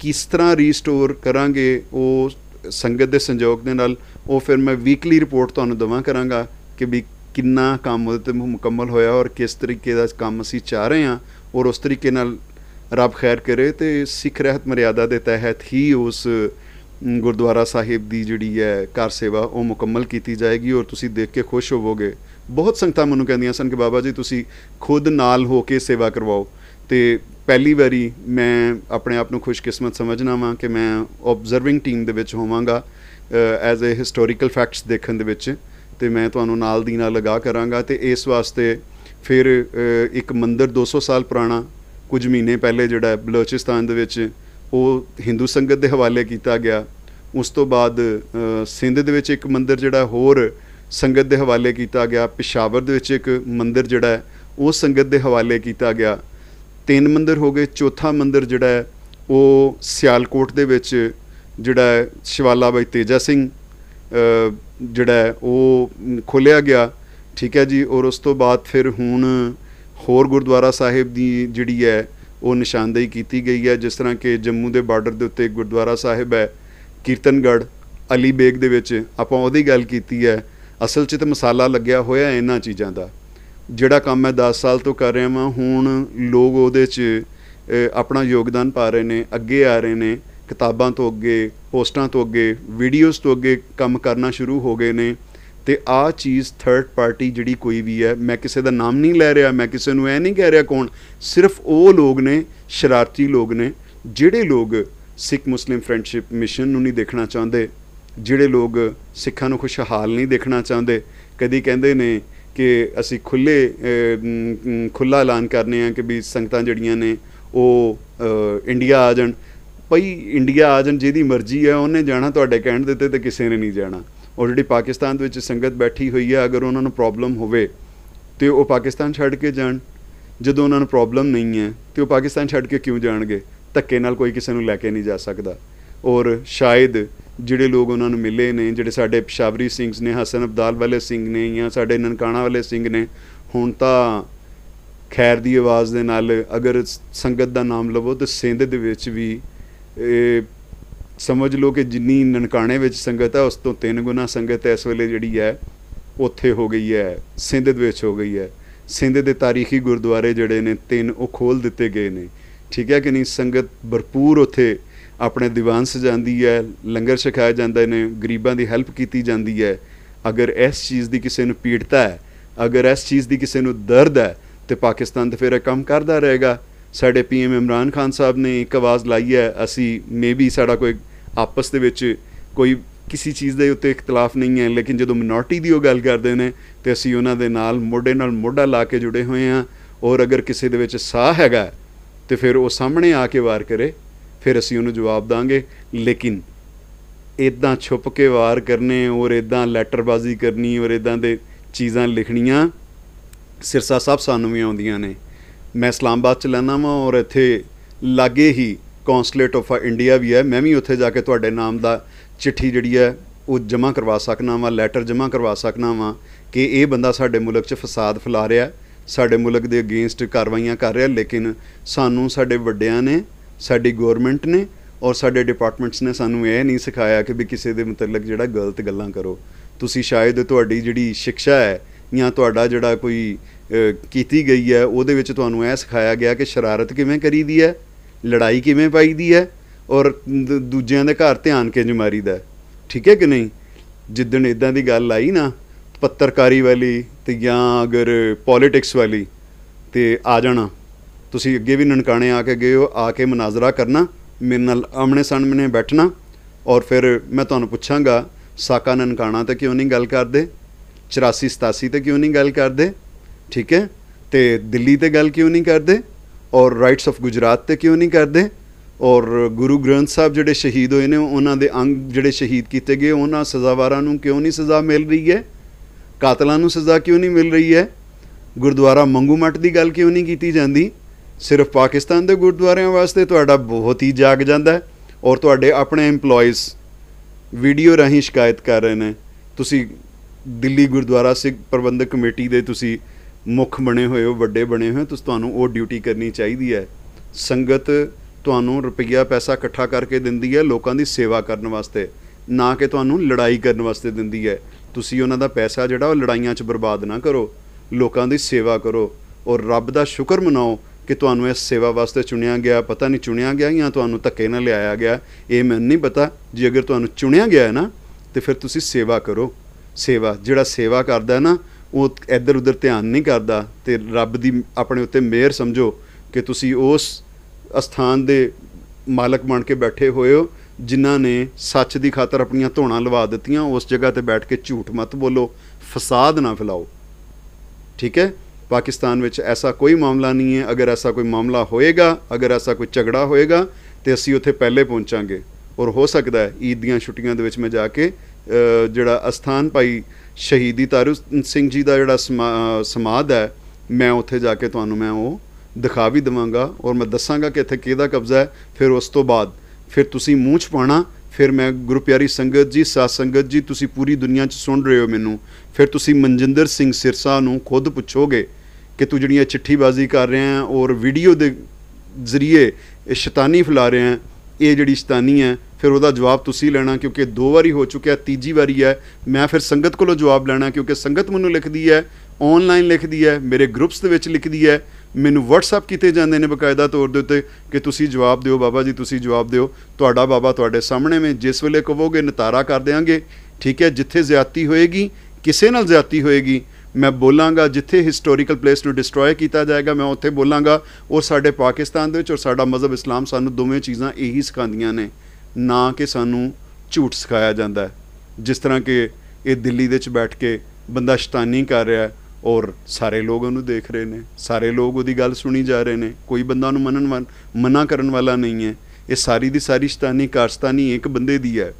S1: ਕਿਸ ਤਰ੍ਹਾਂ ਰੀਸਟੋਰ ਕਰਾਂਗੇ ਉਹ ਸੰਗਤ ਦੇ ਸੰਯੋਗ ਦੇ ਨਾਲ ਉਹ ਫਿਰ ਮੈਂ ਵੀਕਲੀ ਰਿਪੋਰਟ ਤੁਹਾਨੂੰ ਦਵਾਂ ਕਰਾਂਗਾ ਕਿ ਵੀ ਕਿੰਨਾ ਕੰਮ ਉਹਦੇ ਤੇ ਮੁਕੰਮਲ ਹੋਇਆ ਔਰ ਕਿਸ ਤਰੀਕੇ ਦਾ ਕੰਮ ਅਸੀਂ ਚਾਹ ਰਹੇ ਹਾਂ ਔਰ ਉਸ ਤਰੀਕੇ ਨਾਲ ਰੱਬ ਖੈਰ ਕਰੇ ਤੇ ਸਿੱਖ ਰਹਿਤ ਮਰਿਆਦਾ ਦੇ ਤਹਿਤ ਹੀ ਉਸ ਗੁਰਦੁਆਰਾ ਸਾਹਿਬ ਦੀ ਜਿਹੜੀ ਹੈ ਕਾਰ ਸੇਵਾ ਉਹ ਮੁਕੰਮਲ ਕੀਤੀ ਜਾਏਗੀ ਔਰ ਤੁਸੀਂ ਦੇਖ ਕੇ ਖੁਸ਼ ਹੋਵੋਗੇ ਬਹੁਤ ਸੰਗਤਾਂ ਮੈਨੂੰ ਕਹਿੰਦੀਆਂ ਸਨ ਕਿ ਬਾਬਾ ਜੀ ਤੁਸੀਂ ਖੁਦ ਨਾਲ ਹੋ ਕੇ ਸੇਵਾ ਕਰਵਾਓ ਤੇ ਪਹਿਲੀ ਵਾਰੀ ਮੈਂ ਆਪਣੇ ਆਪ ਨੂੰ ਖੁਸ਼ਕਿਸਮਤ ਸਮਝਣਾ ਵਾਂ ਕਿ ਮੈਂ ਆਬਜ਼ਰਵਿੰਗ ਟੀਮ ਦੇ ਵਿੱਚ ਹੋਵਾਂਗਾ ਐਜ਼ ਅ ਹਿਸਟੋਰੀਕਲ ਫੈਕਟਸ ਦੇਖਣ ਦੇ ਵਿੱਚ ਤੇ ਮੈਂ ਤੁਹਾਨੂੰ ਨਾਲ ਦੀ ਨਾਲ ਲਗਾ ਕਰਾਂਗਾ ਤੇ ਇਸ ਵਾਸਤੇ ਫਿਰ ਇੱਕ ਮੰਦਿਰ 200 ਸਾਲ ਪੁਰਾਣਾ ਕੁਝ ਮਹੀਨੇ ਪਹਿਲੇ ਜਿਹੜਾ ਬਲੋਚਿਸਤਾਨ ਦੇ ਵਿੱਚ ਉਹ Hindu ਸੰਗਤ ਦੇ ਹਵਾਲੇ ਕੀਤਾ ਗਿਆ ਉਸ ਤੋਂ ਬਾਅਦ ਸਿੰਧ ਦੇ ਵਿੱਚ ਇੱਕ ਮੰਦਿਰ ਜਿਹੜਾ ਹੋਰ ਸੰਗਤ ਦੇ ਹਵਾਲੇ ਕੀਤਾ ਗਿਆ ਪਿਸ਼ਾਵਰ ਦੇ ਵਿੱਚ ਇੱਕ ਮੰਦਿਰ ਜਿਹੜਾ ਉਹ ਸੰਗਤ ਦੇ ਹਵਾਲੇ ਕੀਤਾ ਗਿਆ ਤਿੰਨ ਮੰਦਿਰ ਹੋ ਗਏ ਚੌਥਾ ਮੰਦਿਰ ਜਿਹੜਾ ਉਹ ਸਿਆਲਕੋਟ ਦੇ ਵਿੱਚ ਜਿਹੜਾ ਸ਼ਿਵਾਲਾ ਬਾਈ ਤੇਜਾ ਸਿੰਘ ਜਿਹੜਾ ਉਹ ਖੋਲਿਆ ਗਿਆ ਠੀਕ ਹੈ ਜੀ ਔਰ ਉਸ ਤੋਂ ਬਾਅਦ ਫਿਰ ਹੁਣ ਹੋਰ ਗੁਰਦੁਆਰਾ ਸਾਹਿਬ ਦੀ ਜਿਹੜੀ ਹੈ ਉਹ ਨਿਸ਼ਾਨਦੇਹੀ ਕੀਤੀ ਗਈ ਹੈ ਜਿਸ ਤਰ੍ਹਾਂ ਕਿ ਜੰਮੂ ਦੇ ਬਾਰਡਰ ਦੇ ਉੱਤੇ ਗੁਰਦੁਆਰਾ ਸਾਹਿਬ ਹੈ ਕੀਰਤਨਗੜ ਅਲੀ ਬੇਗ ਦੇ ਵਿੱਚ ਆਪਾਂ ਉਹਦੀ ਗੱਲ ਕੀਤੀ ਹੈ ਅਸਲ 'ਚ ਤੇ ਮਸਾਲਾ ਲੱਗਿਆ ਹੋਇਆ ਇਹਨਾਂ ਚੀਜ਼ਾਂ ਦਾ ਜਿਹੜਾ ਕੰਮ ਮੈਂ 10 ਸਾਲ ਤੋਂ ਕਰ ਰਿਹਾ ਹਾਂ ਹੁਣ ਲੋਕ ਉਹਦੇ 'ਚ ਆਪਣਾ ਯੋਗਦਾਨ ਪਾ ਰਹੇ ਨੇ ਅੱਗੇ ਆ ਰਹੇ ਨੇ ਕਿਤਾਬਾਂ ਤੋਂ ਅੱਗੇ ਪੋਸਟਾਂ ਤੋਂ ਅੱਗੇ ਵੀਡੀਓਜ਼ ਤੋਂ ਅੱਗੇ ਕੰਮ ਕਰਨਾ ਸ਼ੁਰੂ ਹੋ ਗਏ ਨੇ ਤੇ ਆ ਚੀਜ਼ ਥਰਡ ਪਾਰਟੀ ਜਿਹੜੀ ਕੋਈ ਵੀ ਹੈ ਮੈਂ ਕਿਸੇ ਦਾ ਨਾਮ ਨਹੀਂ ਲੈ ਰਿਹਾ ਮੈਂ ਕਿਸੇ ਨੂੰ ਇਹ ਨਹੀਂ ਕਹਿ ਰਿਹਾ ਕੌਣ ਸਿਰਫ ਉਹ ਲੋਕ ਨੇ ਸ਼ਰਾਰਤੀ ਲੋਕ ਨੇ ਜਿਹੜੇ ਲੋਕ ਸਿੱਖ ਮੁਸਲਿਮ ਫਰੈਂਡਸ਼ਿਪ ਮਿਸ਼ਨ ਨੂੰ ਨਹੀਂ ਦੇਖਣਾ ਚਾਹੁੰਦੇ ਜਿਹੜੇ ਲੋਕ ਸਿੱਖਾਂ ਨੂੰ ਖੁਸ਼ਹਾਲ ਨਹੀਂ ਦੇਖਣਾ ਚਾਹੁੰਦੇ ਕਦੀ ਕਹਿੰਦੇ ਨੇ ਕਿ ਅਸੀਂ ਖੁੱਲੇ ਖੁੱਲਾ ਐਲਾਨ ਕਰਨੇ ਆ ਕਿ ਵੀ ਸੰਗਤਾਂ ਜਿਹੜੀਆਂ ਨੇ ਉਹ ਇੰਡੀਆ ਆ ਜਾਣ ਭਈ ਇੰਡੀਆ ਆ ਜਾਣ ਜਿਹਦੀ ਮਰਜ਼ੀ ਹੈ ਉਹਨੇ ਜਾਣਾ ਤੁਹਾਡੇ ਕਹਿਣ ਦੇ ਤੇ ਕਿਸੇ ਨੇ ਨਹੀਂ ਜਾਣਾ ਆਲਰੇਡੀ ਪਾਕਿਸਤਾਨ ਦੇ ਵਿੱਚ ਸੰਗਤ ਬੈਠੀ ਹੋਈ ਹੈ ਅਗਰ ਉਹਨਾਂ ਨੂੰ ਪ੍ਰੋਬਲਮ ਹੋਵੇ ਤੇ ਉਹ ਪਾਕਿਸਤਾਨ ਛੱਡ ਕੇ ਜਾਣ ਜਦੋਂ ਉਹਨਾਂ ਨੂੰ ਪ੍ਰੋਬਲਮ ਨਹੀਂ ਹੈ ਤੇ ਉਹ ਪਾਕਿਸਤਾਨ ਛੱਡ ਕੇ ਕਿਉਂ ਜਾਣਗੇ ਧੱਕੇ ਨਾਲ ਕੋਈ ਕਿਸੇ ਨੂੰ ਲੈ ਕੇ ਨਹੀਂ ਜਾ ਸਕਦਾ ਔਰ ਸ਼ਾਇਦ ਜਿਹੜੇ ਲੋਕ ਉਹਨਾਂ ਨੂੰ ਮਿਲੇ ਨੇ ਜਿਹੜੇ ਸਾਡੇ ਪਸ਼ਾਵਰੀ ਸਿੰਘਸ ਨੇ ਹਸਨ ਅਬਦਾਲ ਵਾਲੇ ਸਿੰਘ ਨੇ ਜਾਂ ਸਾਡੇ ਨਨਕਾਣਾ ਵਾਲੇ ਸਿੰਘ ਨੇ ਹੁਣ ਤਾਂ ਖੈਰ ਦੀ ਆਵਾਜ਼ ਦੇ ਨਾਲ ਅਗਰ ਸੰਗਤ ਦਾ ਨਾਮ ਲਵੋ ਤਾਂ ਸਿੰਧ ਦੇ ਵਿੱਚ ਵੀ ਸਮਝ ਲਓ ਕਿ ਜਿੰਨੀ ਨਨਕਾਣੇ ਵਿੱਚ ਸੰਗਤ ਹੈ ਉਸ ਤੋਂ ਤਿੰਨ ਗੁਣਾ ਸੰਗਤ ਇਸ ਵੇਲੇ ਜਿਹੜੀ ਹੈ ਉੱਥੇ ਹੋ ਗਈ ਹੈ ਸਿੰਧ ਦੇ ਵਿੱਚ ਹੋ ਗਈ ਹੈ ਸਿੰਧ ਦੇ ਤਾਰੀਖੀ ਗੁਰਦੁਆਰੇ ਜਿਹੜੇ ਨੇ ਤਿੰਨ ਉਹ ਖੋਲ ਦਿੱਤੇ ਗਏ ਨੇ ਠੀਕ ਹੈ ਕਿ ਨਹੀਂ ਸੰਗਤ ਭਰਪੂਰ ਉੱਥੇ ਆਪਣੇ ਦੀਵਾਨ ਸਜਾਉਂਦੀ ਹੈ ਲੰਗਰ ਛਕਾਏ ਜਾਂਦਾ ਨੇ ਗਰੀਬਾਂ ਦੀ ਹੈਲਪ ਕੀਤੀ ਜਾਂਦੀ ਹੈ ਅਗਰ ਇਸ ਚੀਜ਼ ਦੀ ਕਿਸੇ ਨੂੰ ਪੀੜਤਾ ਹੈ ਅਗਰ ਇਸ ਚੀਜ਼ ਦੀ ਕਿਸੇ ਨੂੰ ਦਰਦ ਹੈ ਤੇ ਪਾਕਿਸਤਾਨ ਤੇ ਫਿਰ ਇਹ ਕੰਮ ਕਰਦਾ ਰਹੇਗਾ ਸਾਡੇ ਪੀਐਮ ਇਮਰਾਨ ਖਾਨ ਸਾਹਿਬ ਨੇ ਇੱਕ ਆਵਾਜ਼ ਲਾਈ ਹੈ ਅਸੀਂ ਮੇਬੀ ਸਾਡਾ ਕੋਈ ਆਪਸ ਦੇ ਵਿੱਚ ਕੋਈ ਕਿਸੇ ਚੀਜ਼ ਦੇ ਉੱਤੇ ਇਖਤਲਾਫ ਨਹੀਂ ਹੈ ਲੇਕਿਨ ਜਦੋਂ ਮਿਨੋਰਟੀ ਦੀ ਉਹ ਗੱਲ ਕਰਦੇ ਨੇ ਤੇ ਅਸੀਂ ਉਹਨਾਂ ਦੇ ਨਾਲ ਮੋਢੇ ਨਾਲ ਮੋਢਾ ਲਾ ਕੇ ਜੁੜੇ ਹੋਏ ਹਾਂ ਔਰ ਅਗਰ ਕਿਸੇ ਦੇ ਵਿੱਚ ਸਾਹ ਹੈਗਾ ਤੇ ਫਿਰ ਉਹ ਸਾਹਮਣੇ ਆ ਕੇ ਵਾਰ ਕਰੇ ਫਿਰ ਅਸੀਂ ਉਹਨੂੰ ਜਵਾਬ ਦਾਂਗੇ ਲੇਕਿਨ ਇਦਾਂ ਛੁਪ ਕੇ ਵਾਰ ਕਰਨੇ ਔਰ ਇਦਾਂ ਲੈਟਰਬਾਜ਼ੀ ਕਰਨੀ ਔਰ ਇਦਾਂ ਦੇ ਚੀਜ਼ਾਂ ਲਿਖਣੀਆਂ ਸਿਰਸਾ ਸਾਹਿਬ ਸਾਨੂੰ ਵੀ ਆਉਂਦੀਆਂ ਨੇ ਮੈਂ ਇਸਲਾਮਾਬਾਦ ਚ ਲੈਣਾ ਵਾਂ ਔਰ ਇੱਥੇ ਲਾਗੇ ਹੀ ਕੌਂਸੂਲੇਟ ਆਫ ਇੰਡੀਆ ਵੀ ਹੈ ਮੈਂ ਵੀ ਉੱਥੇ ਜਾ ਕੇ ਤੁਹਾਡੇ ਨਾਮ ਦਾ ਚਿੱਠੀ ਜਿਹੜੀ ਹੈ ਉਹ ਜਮ੍ਹਾਂ ਕਰਵਾ ਸਕਣਾ ਵਾਂ ਲੈਟਰ ਜਮ੍ਹਾਂ ਕਰਵਾ ਸਕਣਾ ਵਾਂ ਕਿ ਇਹ ਬੰਦਾ ਸਾਡੇ ਮੁਲਕ 'ਚ ਫਸਾਦ ਫਲਾ ਰਿਹਾ ਸਾਡੇ ਮੁਲਕ ਦੇ ਅਗੇਂਸਟ ਕਾਰਵਾਈਆਂ ਕਰ ਰਿਹਾ ਲੇਕਿਨ ਸਾਨੂੰ ਸਾਡੇ ਵੱਡਿਆਂ ਨੇ ਸਾਡੀ ਗਵਰਨਮੈਂਟ ਨੇ ਔਰ ਸਾਡੇ ਡਿਪਾਰਟਮੈਂਟਸ ਨੇ ਸਾਨੂੰ ਇਹ ਨਹੀਂ ਸਿਖਾਇਆ ਕਿ ਵੀ ਕਿਸੇ ਦੇ ਮਤਲਬ ਜਿਹੜਾ ਗਲਤ ਗੱਲਾਂ ਕਰੋ ਤੁਸੀਂ ਸ਼ਾਇਦ ਤੁਹਾਡੀ ਜਿਹੜੀ ਸਿੱਖਿਆ ਹੈ ਜਾਂ ਤੁਹਾਡਾ ਜਿਹੜਾ ਕੋਈ ਕੀਤੀ ਗਈ ਹੈ ਉਹਦੇ ਵਿੱਚ ਤੁਹਾਨੂੰ ਇਹ ਸਿਖਾਇਆ ਗਿਆ ਕਿ ਸ਼ਰਾਰਤ ਕਿਵੇਂ ਕਰੀਦੀ ਹੈ ਲੜਾਈ ਕਿਵੇਂ ਪਾਈਦੀ ਹੈ ਔਰ ਦੂਜਿਆਂ ਦੇ ਘਰ ਧਿਆਨ ਕਿੰਜ ਮਾਰੀਦਾ ਠੀਕ ਹੈ ਕਿ ਨਹੀਂ ਜਿੱਦਣ ਇਦਾਂ ਦੀ ਗੱਲ ਆਈ ਨਾ ਪੱਤਰਕਾਰੀ ਵਾਲੀ ਤੇ ਜਾਂ ਅਗਰ ਪੋਲਿਟਿਕਸ ਵਾਲੀ ਤੇ ਆ ਜਾਣਾ ਤੁਸੀਂ ਅੱਗੇ ਵੀ ਨਨਕਾਣੇ ਆ ਕੇ ਗਏ ਹੋ ਆ ਕੇ ਮਨਾਜ਼ਰਾ ਕਰਨਾ ਮੇਰੇ ਨਾਲ ਆਮਣੇ ਸਾਹਮਣੇ ਬੈਠਣਾ ਔਰ ਫਿਰ ਮੈਂ ਤੁਹਾਨੂੰ ਪੁੱਛਾਂਗਾ ਸਾਕਾ ਨਨਕਾਣਾ ਤੇ ਕਿਉਂ ਨਹੀਂ ਗੱਲ ਕਰਦੇ 84 87 ਤੇ ਕਿਉਂ ਨਹੀਂ ਗੱਲ ਕਰਦੇ ਠੀਕ ਹੈ ਤੇ ਦਿੱਲੀ ਤੇ ਗੱਲ ਕਿਉਂ ਨਹੀਂ ਕਰਦੇ ਔਰ ਰਾਈਟਸ ਆਫ ਗੁਜਰਾਤ ਤੇ ਕਿਉਂ ਨਹੀਂ ਕਰਦੇ ਔਰ ਗੁਰੂ ਗ੍ਰੰਥ ਸਾਹਿਬ ਜਿਹੜੇ ਸ਼ਹੀਦ ਹੋਏ ਨੇ ਉਹਨਾਂ ਦੇ ਅੰਗ ਜਿਹੜੇ ਸ਼ਹੀਦ ਕੀਤੇ ਗਏ ਉਹਨਾਂ ਸਜ਼ਾਵਾਰਾਂ ਨੂੰ ਕਿਉਂ ਨਹੀਂ ਸਜ਼ਾ ਮਿਲ ਰਹੀ ਹੈ ਕਾਤਲਾਂ ਨੂੰ ਸਜ਼ਾ ਕਿਉਂ ਨਹੀਂ ਮਿਲ ਰਹੀ ਹੈ ਗੁਰਦੁਆਰਾ ਮੰਗੂ ਮੱਟ ਦੀ ਗੱਲ ਕਿਉਂ ਨਹੀਂ ਕੀਤੀ ਜਾਂਦੀ ਸਿਰਫ ਪਾਕਿਸਤਾਨ ਦੇ ਗੁਰਦੁਆਰਿਆਂ ਵਾਸਤੇ ਤੁਹਾਡਾ ਬਹੁਤ ਹੀ ਜਾਗ ਜਾਂਦਾ ਔਰ ਤੁਹਾਡੇ ਆਪਣੇ EMPLOYEES ਵੀਡੀਓ ਰਾਹੀਂ ਸ਼ਿਕਾਇਤ ਕਰ ਰਹੇ ਨੇ ਤੁਸੀਂ ਦਿੱਲੀ ਗੁਰਦੁਆਰਾ ਸਿੱਖ ਪ੍ਰਬੰਧਕ ਕਮੇਟੀ ਦੇ ਤੁਸੀਂ ਮੁੱਖ ਬਣੇ ਹੋਏ ਹੋ ਵੱਡੇ ਬਣੇ ਹੋਏ ਤੁਸੀਂ ਤੁਹਾਨੂੰ ਉਹ ਡਿਊਟੀ ਕਰਨੀ ਚਾਹੀਦੀ ਹੈ ਸੰਗਤ ਤੁਹਾਨੂੰ ਰੁਪਈਆ ਪੈਸਾ ਇਕੱਠਾ ਕਰਕੇ ਦਿੰਦੀ ਹੈ ਲੋਕਾਂ ਦੀ ਸੇਵਾ ਕਰਨ ਵਾਸਤੇ ਨਾ ਕਿ ਤੁਹਾਨੂੰ ਲੜਾਈ ਕਰਨ ਵਾਸਤੇ ਦਿੰਦੀ ਹੈ ਤੁਸੀਂ ਉਹਨਾਂ ਦਾ ਪੈਸਾ ਜਿਹੜਾ ਉਹ ਲੜਾਈਆਂ 'ਚ ਬਰਬਾਦ ਨਾ ਕਰੋ ਲੋਕਾਂ ਦੀ ਸੇਵਾ ਕਰੋ ਔਰ ਰੱਬ ਦਾ ਸ਼ੁਕਰ ਮਨਾਓ ਕਿ ਤੁਹਾਨੂੰ ਇਸ ਸੇਵਾ ਵਾਸਤੇ ਚੁਣਿਆ ਗਿਆ ਪਤਾ ਨਹੀਂ ਚੁਣਿਆ ਗਿਆ ਜਾਂ ਤੁਹਾਨੂੰ ਧੱਕੇ ਨਾਲ ਲਿਆਇਆ ਗਿਆ ਇਹ ਮੈਨੂੰ ਨਹੀਂ ਪਤਾ ਜੇ ਅਗਰ ਤੁਹਾਨੂੰ ਚੁਣਿਆ ਗਿਆ ਹੈ ਨਾ ਤੇ ਫਿਰ ਤੁਸੀਂ ਸੇਵਾ ਕਰੋ ਸੇਵਾ ਜਿਹੜਾ ਸੇਵਾ ਕਰਦਾ ਹੈ ਨਾ ਉਹ ਇੱਧਰ ਉੱਧਰ ਧਿਆਨ ਨਹੀਂ ਕਰਦਾ ਤੇ ਰੱਬ ਦੀ ਆਪਣੇ ਉੱਤੇ ਮਿਹਰ ਸਮਝੋ ਕਿ ਤੁਸੀਂ ਉਸ ਅਸਥਾਨ ਦੇ ਮਾਲਕ ਬਣ ਕੇ ਬੈਠੇ ਹੋਏ ਹੋ ਜਿਨ੍ਹਾਂ ਨੇ ਸੱਚ ਦੀ ਖਾਤਰ ਆਪਣੀਆਂ ਧੋਣਾ ਲਵਾ ਦਿੱਤੀਆਂ ਉਸ ਜਗ੍ਹਾ ਤੇ ਬੈਠ ਕੇ ਝੂਠ ਮਤ ਬੋਲੋ ਫਸਾਦ ਨਾ ਫਿਲਾਓ ਠੀਕ ਹੈ ਪਾਕਿਸਤਾਨ ਵਿੱਚ ਐਸਾ ਕੋਈ ਮਾਮਲਾ ਨਹੀਂ ਹੈ ਅਗਰ ਐਸਾ ਕੋਈ ਮਾਮਲਾ ਹੋਏਗਾ ਅਗਰ ਐਸਾ ਕੋਈ ਝਗੜਾ ਹੋਏਗਾ ਤੇ ਅਸੀਂ ਉੱਥੇ ਪਹਿਲੇ ਪਹੁੰਚਾਂਗੇ ਔਰ ਹੋ ਸਕਦਾ ਹੈ ਈਦ ਦੀਆਂ ਛੁੱਟੀਆਂ ਦੇ ਵਿੱਚ ਮੈਂ ਜਾ ਕੇ ਜਿਹੜਾ ਅਸਥਾਨ ਭਾਈ ਸ਼ਹੀਦੀ ਤਾਰੂ ਸਿੰਘ ਜੀ ਦਾ ਜਿਹੜਾ ਸਮਾਦ ਹੈ ਮੈਂ ਉੱਥੇ ਜਾ ਕੇ ਤੁਹਾਨੂੰ ਮੈਂ ਉਹ ਦਿਖਾ ਵੀ ਦਵਾਂਗਾ ਔਰ ਮੈਂ ਦੱਸਾਂਗਾ ਕਿ ਇੱਥੇ ਕਿਹਦਾ ਕਬਜ਼ਾ ਹੈ ਫਿਰ ਉਸ ਤੋਂ ਬਾਅਦ ਫਿਰ ਤੁਸੀਂ ਮੂੰਹ ਚ ਪਾਣਾ ਫਿਰ ਮੈਂ ਗੁਰੂ ਪਿਆਰੀ ਸੰਗਤ ਜੀ ਸਾਧ ਸੰਗਤ ਜੀ ਤੁਸੀਂ ਪੂਰੀ ਦੁਨੀਆ 'ਚ ਸੁਣ ਰਹੇ ਹੋ ਮੈਨੂੰ ਫਿਰ ਤੁਸੀਂ ਮਨਜਿੰਦਰ ਸਿੰਘ ਸਿਰਸਾ ਨੂੰ ਖੁਦ ਪੁੱਛੋਗੇ ਕਿ ਤੂੰ ਜਿਹੜੀਆਂ ਚਿੱਠੀਬਾਜ਼ੀ ਕਰ ਰਿਹਾ ਹੈ ਔਰ ਵੀਡੀਓ ਦੇ ਜ਼ਰੀਏ ਇਹ ਸ਼ੈਤਾਨੀ ਫਲਾ ਰਿਹਾ ਹੈ ਇਹ ਜਿਹੜੀ ਸ਼ੈਤਾਨੀ ਹੈ ਫਿਰ ਉਹਦਾ ਜਵਾਬ ਤੁਸੀਂ ਲੈਣਾ ਕਿਉਂਕਿ ਦੋ ਵਾਰੀ ਹੋ ਚੁੱਕਿਆ ਤੀਜੀ ਵਾਰੀ ਹੈ ਮੈਂ ਫਿਰ ਸੰਗਤ ਕੋਲੋਂ ਜਵਾਬ ਲੈਣਾ ਕਿਉਂਕਿ ਸੰਗਤ ਮੈਨੂੰ ਲਿਖਦੀ ਹੈ ਆਨਲਾਈਨ ਲਿਖਦੀ ਹੈ ਮੇਰੇ ਗਰੁੱਪਸ ਦੇ ਵਿੱਚ ਲਿਖਦੀ ਹੈ ਮੈਨੂੰ WhatsApp ਕੀਤੇ ਜਾਂਦੇ ਨੇ ਬਕਾਇਦਾ ਤੌਰ ਦੇ ਉੱਤੇ ਕਿ ਤੁਸੀਂ ਜਵਾਬ ਦਿਓ ਬਾਬਾ ਜੀ ਤੁਸੀਂ ਜਵਾਬ ਦਿਓ ਤੁਹਾਡਾ ਬਾਬਾ ਤੁਹਾਡੇ ਸਾਹਮਣੇ ਵਿੱਚ ਜਿਸ ਵੇਲੇ ਕਹੋਗੇ ਨਤਾਰਾ ਕਰ ਦੇਾਂਗੇ ਠੀਕ ਹੈ ਜਿੱਥੇ ਜ਼ਿਆਤੀ ਹੋਏਗੀ ਕਿਸੇ ਨਾਲ ਜ਼ਿਆਤੀ ਹੋਏਗੀ ਮੈਂ ਬੋਲਾਂਗਾ ਜਿੱਥੇ ਹਿਸਟੋਰੀਕਲ ਪਲੇਸ ਨੂੰ ਡਿਸਟਰੋਏ ਕੀਤਾ ਜਾਏਗਾ ਮੈਂ ਉੱਥੇ ਬੋਲਾਂਗਾ ਉਹ ਸਾਡੇ ਪਾਕਿਸਤਾਨ ਦੇ ਵਿੱਚ ਔਰ ਸਾਡਾ ਮਜ਼ਹਬ ਇਸਲਾਮ ਸਾਨੂੰ ਦੋਵੇਂ ਚੀਜ਼ਾਂ ਇਹੀ ਸਿਖਾਉਂਦੀਆਂ ਨੇ ਨਾ ਕਿ ਸਾਨੂੰ ਝੂਠ ਸਿਖਾਇਆ ਜਾਂਦਾ ਜਿਸ ਤਰ੍ਹਾਂ ਕਿ ਇਹ ਦਿੱਲੀ ਦੇ ਵਿੱਚ ਬੈਠ ਕੇ ਬੰਦਾ ਸ਼ਤਾਨੀ ਕਰ ਰਿਹਾ ਔਰ ਸਾਰੇ ਲੋਕ ਉਹਨੂੰ ਦੇਖ ਰਹੇ ਨੇ ਸਾਰੇ ਲੋਕ ਉਹਦੀ ਗੱਲ ਸੁਣੀ ਜਾ ਰਹੇ ਨੇ ਕੋਈ ਬੰਦਾ ਉਹਨੂੰ ਮੰਨਣ ਮਨਾ ਕਰਨ ਵਾਲਾ ਨਹੀਂ ਹੈ ਇਹ ਸਾਰੀ ਦੀ ਸਾਰੀ ਸ਼ਤਾਨੀ ਕਾਰਸਤਾਨੀ ਇੱਕ ਬੰਦੇ ਦੀ ਹੈ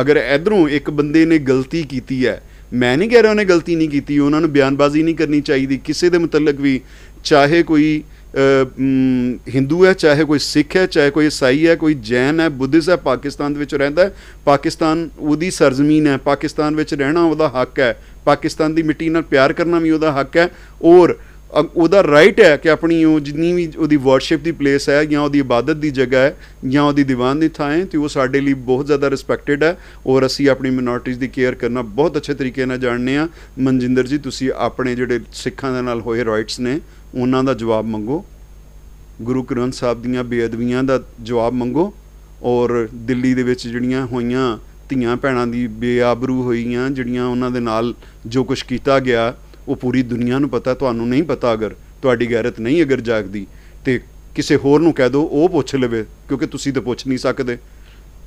S1: ਅਗਰ ਇਧਰੋਂ ਇੱਕ ਬੰਦੇ ਨੇ ਗਲਤੀ ਕੀਤੀ ਹੈ ਮੈਂ ਨਹੀਂ ਕਹਿ ਰਿਹਾ ਉਹਨੇ ਗਲਤੀ ਨਹੀਂ ਕੀਤੀ ਉਹਨਾਂ ਨੂੰ ਬਿਆਨਬਾਜ਼ੀ ਨਹੀਂ ਕਰਨੀ ਚਾਹੀਦੀ ਕਿਸੇ ਦੇ ਮੁਤਲਕ ਵੀ ਚਾਹੇ ਕੋਈ ਹਿੰਦੂ ਹੈ ਚਾਹੇ ਕੋਈ ਸਿੱਖ ਹੈ ਚਾਹੇ ਕੋਈ ਈਸਾਈ ਹੈ ਕੋਈ ਜੈਨ ਹੈ ਬੁੱਧਿਸਟ ਹੈ ਪਾਕਿਸਤਾਨ ਦੇ ਵਿੱਚ ਰਹਿੰਦਾ ਹੈ ਪਾਕਿਸਤਾਨ ਉਹਦੀ ਸਰਜ਼ਮੀਨ ਹੈ ਪਾਕਿਸਤਾਨ ਵਿੱਚ ਰਹਿਣਾ ਉਹਦਾ ਹੱਕ ਹੈ ਪਾਕਿਸਤਾਨ ਦੀ ਮਿੱਟੀ ਨਾਲ ਪਿਆਰ ਕਰਨਾ ਵੀ ਉਹਦਾ ਹੱਕ ਹੈ ਔਰ ਉਹਦਾ ਰਾਈਟ ਹੈ ਕਿ ਆਪਣੀ ਉਹ ਜਿੰਨੀ ਵੀ ਉਹਦੀ ਵਰਸ਼ਿਪ ਦੀ ਪਲੇਸ ਹੈ ਜਾਂ ਉਹਦੀ ਇਬਾਦਤ ਦੀ ਜਗ੍ਹਾ ਹੈ ਜਾਂ ਉਹਦੀ ਦੀਵਾਨ ਦੀ ਥਾਂ ਹੈ ਤੇ ਉਹ ਸਾਡੇ ਲਈ ਬਹੁਤ ਜ਼ਿਆਦਾ ਰਿਸਪੈਕਟਡ ਹੈ ਔਰ ਅਸੀਂ ਆਪਣੀ ਮਿਨੋਰਟੀਜ਼ ਦੀ ਕੇਅਰ ਕਰਨਾ ਬਹੁਤ ਅੱਛੇ ਤਰੀਕੇ ਨਾਲ ਜਾਣਨੇ ਆ ਮਨਜਿੰਦਰ ਜੀ ਤੁਸੀਂ ਆਪਣੇ ਜਿਹੜੇ ਸਿੱਖਾਂ ਦੇ ਨਾਲ ਹੋਏ ਰਾਈਟਸ ਨੇ ਉਹਨਾਂ ਦਾ ਜਵਾਬ ਮੰਗੋ ਗੁਰੂ ਗ੍ਰੰਥ ਸਾਹਿਬ ਦੀਆਂ ਬੇਅਦਬੀਆਂ ਦਾ ਜਵਾਬ ਮੰਗੋ ਔਰ ਦਿੱਲੀ ਦੇ ਵਿੱਚ ਜਿਹੜੀਆਂ ਹੋਈਆਂ ਧੀਆਂ ਭੈਣਾਂ ਦੀ ਬੇਆਬਰੂ ਹੋਈਆਂ ਜਿਹੜੀਆਂ ਉਹਨਾਂ ਦੇ ਨਾਲ ਜੋ ਕੁਝ ਕੀਤਾ ਗਿਆ ਉਹ ਪੂਰੀ ਦੁਨੀਆ ਨੂੰ ਪਤਾ ਤੁਹਾਨੂੰ ਨਹੀਂ ਪਤਾ ਅਗਰ ਤੁਹਾਡੀ ਗੈਰਤ ਨਹੀਂ ਅਗਰ ਜਾਗਦੀ ਤੇ ਕਿਸੇ ਹੋਰ ਨੂੰ ਕਹਿ ਦਿਓ ਉਹ ਪੁੱਛ ਲਵੇ ਕਿਉਂਕਿ ਤੁਸੀਂ ਤਾਂ ਪੁੱਛ ਨਹੀਂ ਸਕਦੇ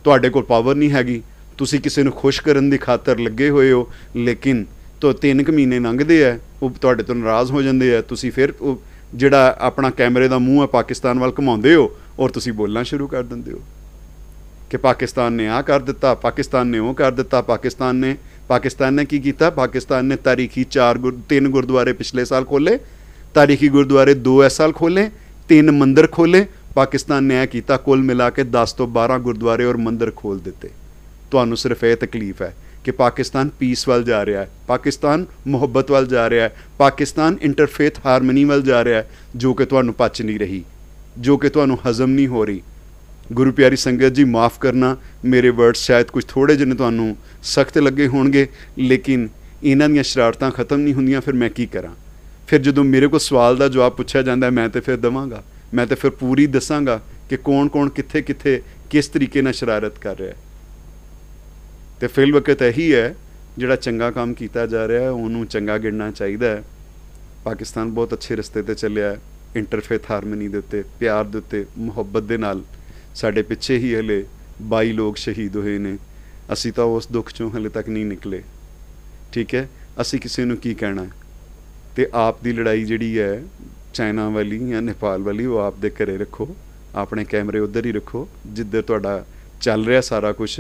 S1: ਤੁਹਾਡੇ ਕੋਲ ਪਾਵਰ ਨਹੀਂ ਹੈਗੀ ਤੁਸੀਂ ਕਿਸੇ ਨੂੰ ਖੁਸ਼ ਕਰਨ ਦੀ ਖਾਤਰ ਲੱਗੇ ਹੋਏ ਹੋ ਲੇਕਿਨ ਤੋਂ ਤਿੰਨ ਕੁ ਮਹੀਨੇ ਲੰਘਦੇ ਆ ਉਹ ਤੁਹਾਡੇ ਤੋਂ ਨਾਰਾਜ਼ ਹੋ ਜਾਂਦੇ ਆ ਤੁਸੀਂ ਫਿਰ ਉਹ ਜਿਹੜਾ ਆਪਣਾ ਕੈਮਰੇ ਦਾ ਮੂੰਹ ਹੈ ਪਾਕਿਸਤਾਨ ਵੱਲ ਘਮਾਉਂਦੇ ਹੋ ਔਰ ਤੁਸੀਂ ਬੋਲਣਾ ਸ਼ੁਰੂ ਕਰ ਦਿੰਦੇ ਹੋ ਕਿ ਪਾਕਿਸਤਾਨ ਨੇ ਆ ਕਰ ਦਿੱਤਾ ਪਾਕਿਸਤਾਨ ਨੇ ਉਹ ਕਰ ਦਿੱਤਾ ਪਾਕਿਸਤਾਨ ਨੇ ਪਾਕਿਸਤਾਨ ਨੇ ਕੀ ਕੀਤਾ ਪਾਕਿਸਤਾਨ ਨੇ ਤਾਰੀਖੀ ਚਾਰ ਤਿੰਨ ਗੁਰਦੁਆਰੇ ਪਿਛਲੇ ਸਾਲ ਖੋਲੇ ਤਾਰੀਖੀ ਗੁਰਦੁਆਰੇ ਦੋ ਇਸ ਸਾਲ ਖੋਲੇ ਤਿੰਨ ਮੰਦਿਰ ਖੋਲੇ ਪਾਕਿਸਤਾਨ ਨੇ ਆ ਕੀਤਾ ਕੁੱਲ ਮਿਲਾ ਕੇ 10 ਤੋਂ 12 ਗੁਰਦੁਆਰੇ ਔਰ ਮੰਦਿਰ ਖੋਲ ਦਿੱਤੇ ਤੁਹਾਨੂੰ ਸਿਰਫ ਇਹ ਤਕਲੀਫ ਹੈ ਕਿ ਪਾਕਿਸਤਾਨ ਪੀਸ ਵੱਲ ਜਾ ਰਿਹਾ ਹੈ ਪਾਕਿਸਤਾਨ ਮੁਹੱਬਤ ਵੱਲ ਜਾ ਰਿਹਾ ਹੈ ਪਾਕਿਸਤਾਨ ਇੰਟਰਫੇਥ ਹਾਰਮਨੀ ਵੱਲ ਜਾ ਰਿਹਾ ਹੈ ਜੋ ਕਿ ਤੁਹਾਨੂੰ ਪਚ ਨਹੀਂ ਰਹੀ ਜੋ ਕਿ ਤੁਹਾਨੂੰ ਹਜ਼ਮ ਨਹੀਂ ਹੋ ਰਹੀ ਗੁਰੂ ਪਿਆਰੀ ਸੰਗਤ ਜੀ ਮਾਫ ਕਰਨਾ ਮੇਰੇ ਵਰਡਸ ਸ਼ਾਇਦ ਕੁਝ ਥੋੜੇ ਜਿਹੇ ਤੁਹਾਨੂੰ ਸਖਤ ਲੱਗੇ ਹੋਣਗੇ ਲੇਕਿਨ ਇਹਨਾਂ ਦੀਆਂ ਸ਼ਰਾਰਤਾਂ ਖਤਮ ਨਹੀਂ ਹੁੰਦੀਆਂ ਫਿਰ ਮੈਂ ਕੀ ਕਰਾਂ ਫਿਰ ਜਦੋਂ ਮੇਰੇ ਕੋਲ ਸਵਾਲ ਦਾ ਜਵਾਬ ਪੁੱਛਿਆ ਜਾਂਦਾ ਮੈਂ ਤੇ ਫਿਰ ਦਵਾਂਗਾ ਮੈਂ ਤੇ ਫਿਰ ਪੂਰੀ ਦੱਸਾਂਗਾ ਕਿ ਕੌਣ-ਕੌਣ ਕਿੱਥੇ-ਕਿੱਥੇ ਕਿਸ ਤਰੀਕੇ ਨਾਲ ਸ਼ਰਾਰਤ ਕਰ ਰਿਹਾ ਹੈ ਤੇ ਫਿਲ ਵਕਤ ਇਹੀ ਹੈ ਜਿਹੜਾ ਚੰਗਾ ਕੰਮ ਕੀਤਾ ਜਾ ਰਿਹਾ ਹੈ ਉਹਨੂੰ ਚੰਗਾ ਗਿਣਨਾ ਚਾਹੀਦਾ ਹੈ ਪਾਕਿਸਤਾਨ ਬਹੁਤ ਅੱਛੇ ਰਸਤੇ ਤੇ ਚੱਲਿਆ ਹੈ ਇੰਟਰਫੇਥ ਹਾਰਮਨੀ ਦੇ ਉੱਤੇ ਪਿਆਰ ਦੇ ਉੱਤੇ ਮੁਹੱਬਤ ਦੇ ਨਾਲ ਸਾਡੇ ਪਿੱਛੇ ਹੀ ਹਲੇ 22 ਲੋਕ ਸ਼ਹੀਦ ਹੋਏ ਨੇ ਅਸੀਂ ਤਾਂ ਉਸ ਦੁੱਖ ਚੋਂ ਹਲੇ ਤੱਕ ਨਹੀਂ ਨਿਕਲੇ ਠੀਕ ਹੈ ਅਸੀਂ ਕਿਸੇ ਨੂੰ ਕੀ ਕਹਿਣਾ ਤੇ ਆਪ ਦੀ ਲੜਾਈ ਜਿਹੜੀ ਹੈ ਚਾਈਨਾ ਵਾਲੀ ਜਾਂ ਨੇਪਾਲ ਵਾਲੀ ਉਹ ਆਪ ਦੇ ਘਰੇ ਰੱਖੋ ਆਪਣੇ ਕੈਮਰੇ ਉਧਰ ਹੀ ਰੱਖੋ ਜਿੱਦੇ ਤੁਹਾਡਾ ਚੱਲ ਰਿਹਾ ਸਾਰਾ ਕੁਝ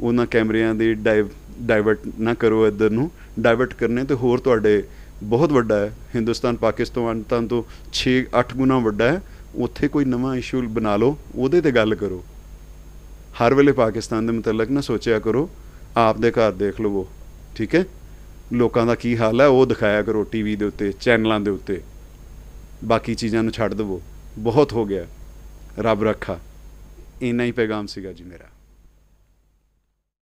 S1: ਉਹਨਾਂ ਕੈਮਰਿਆਂ ਦੀ ਡਾਈਵਰਟ ਨਾ ਕਰੋ ਇੱਧਰ ਨੂੰ ਡਾਈਵਰਟ ਕਰਨੇ ਤੇ ਹੋਰ ਤੁਹਾਡੇ ਬਹੁਤ ਵੱਡਾ ਹੈ ਹਿੰਦੁਸਤਾਨ ਪਾਕਿਸਤਾਨ ਤੋਂ 6 8 ਗੁਣਾ ਵੱਡਾ ਹੈ ਉੱਥੇ ਕੋਈ ਨਵਾਂ ਇਸ਼ੂ ਬਣਾ ਲਓ ਉਹਦੇ ਤੇ ਗੱਲ ਕਰੋ ਹਰ ਵੇਲੇ ਪਾਕਿਸਤਾਨ ਦੇ ਮੁਤਲਕ ਨਾ ਸੋਚਿਆ ਕਰੋ ਆਪ ਦੇ ਘਰ ਦੇਖ ਲਵੋ ਠੀਕ ਹੈ ਲੋਕਾਂ ਦਾ ਕੀ ਹਾਲ ਹੈ ਉਹ ਦਿਖਾਇਆ ਕਰੋ ਟੀਵੀ ਦੇ ਉੱਤੇ ਚੈਨਲਾਂ ਦੇ ਉੱਤੇ ਬਾਕੀ ਚੀਜ਼ਾਂ ਨੂੰ ਛੱਡ ਦਿਵੋ ਬਹੁਤ ਹੋ ਗਿਆ ਰੱਬ ਰੱਖਾ ਇੰਨਾ ਹੀ ਪੈਗਾਮ ਸੀਗਾ ਜੀ ਮੇਰਾ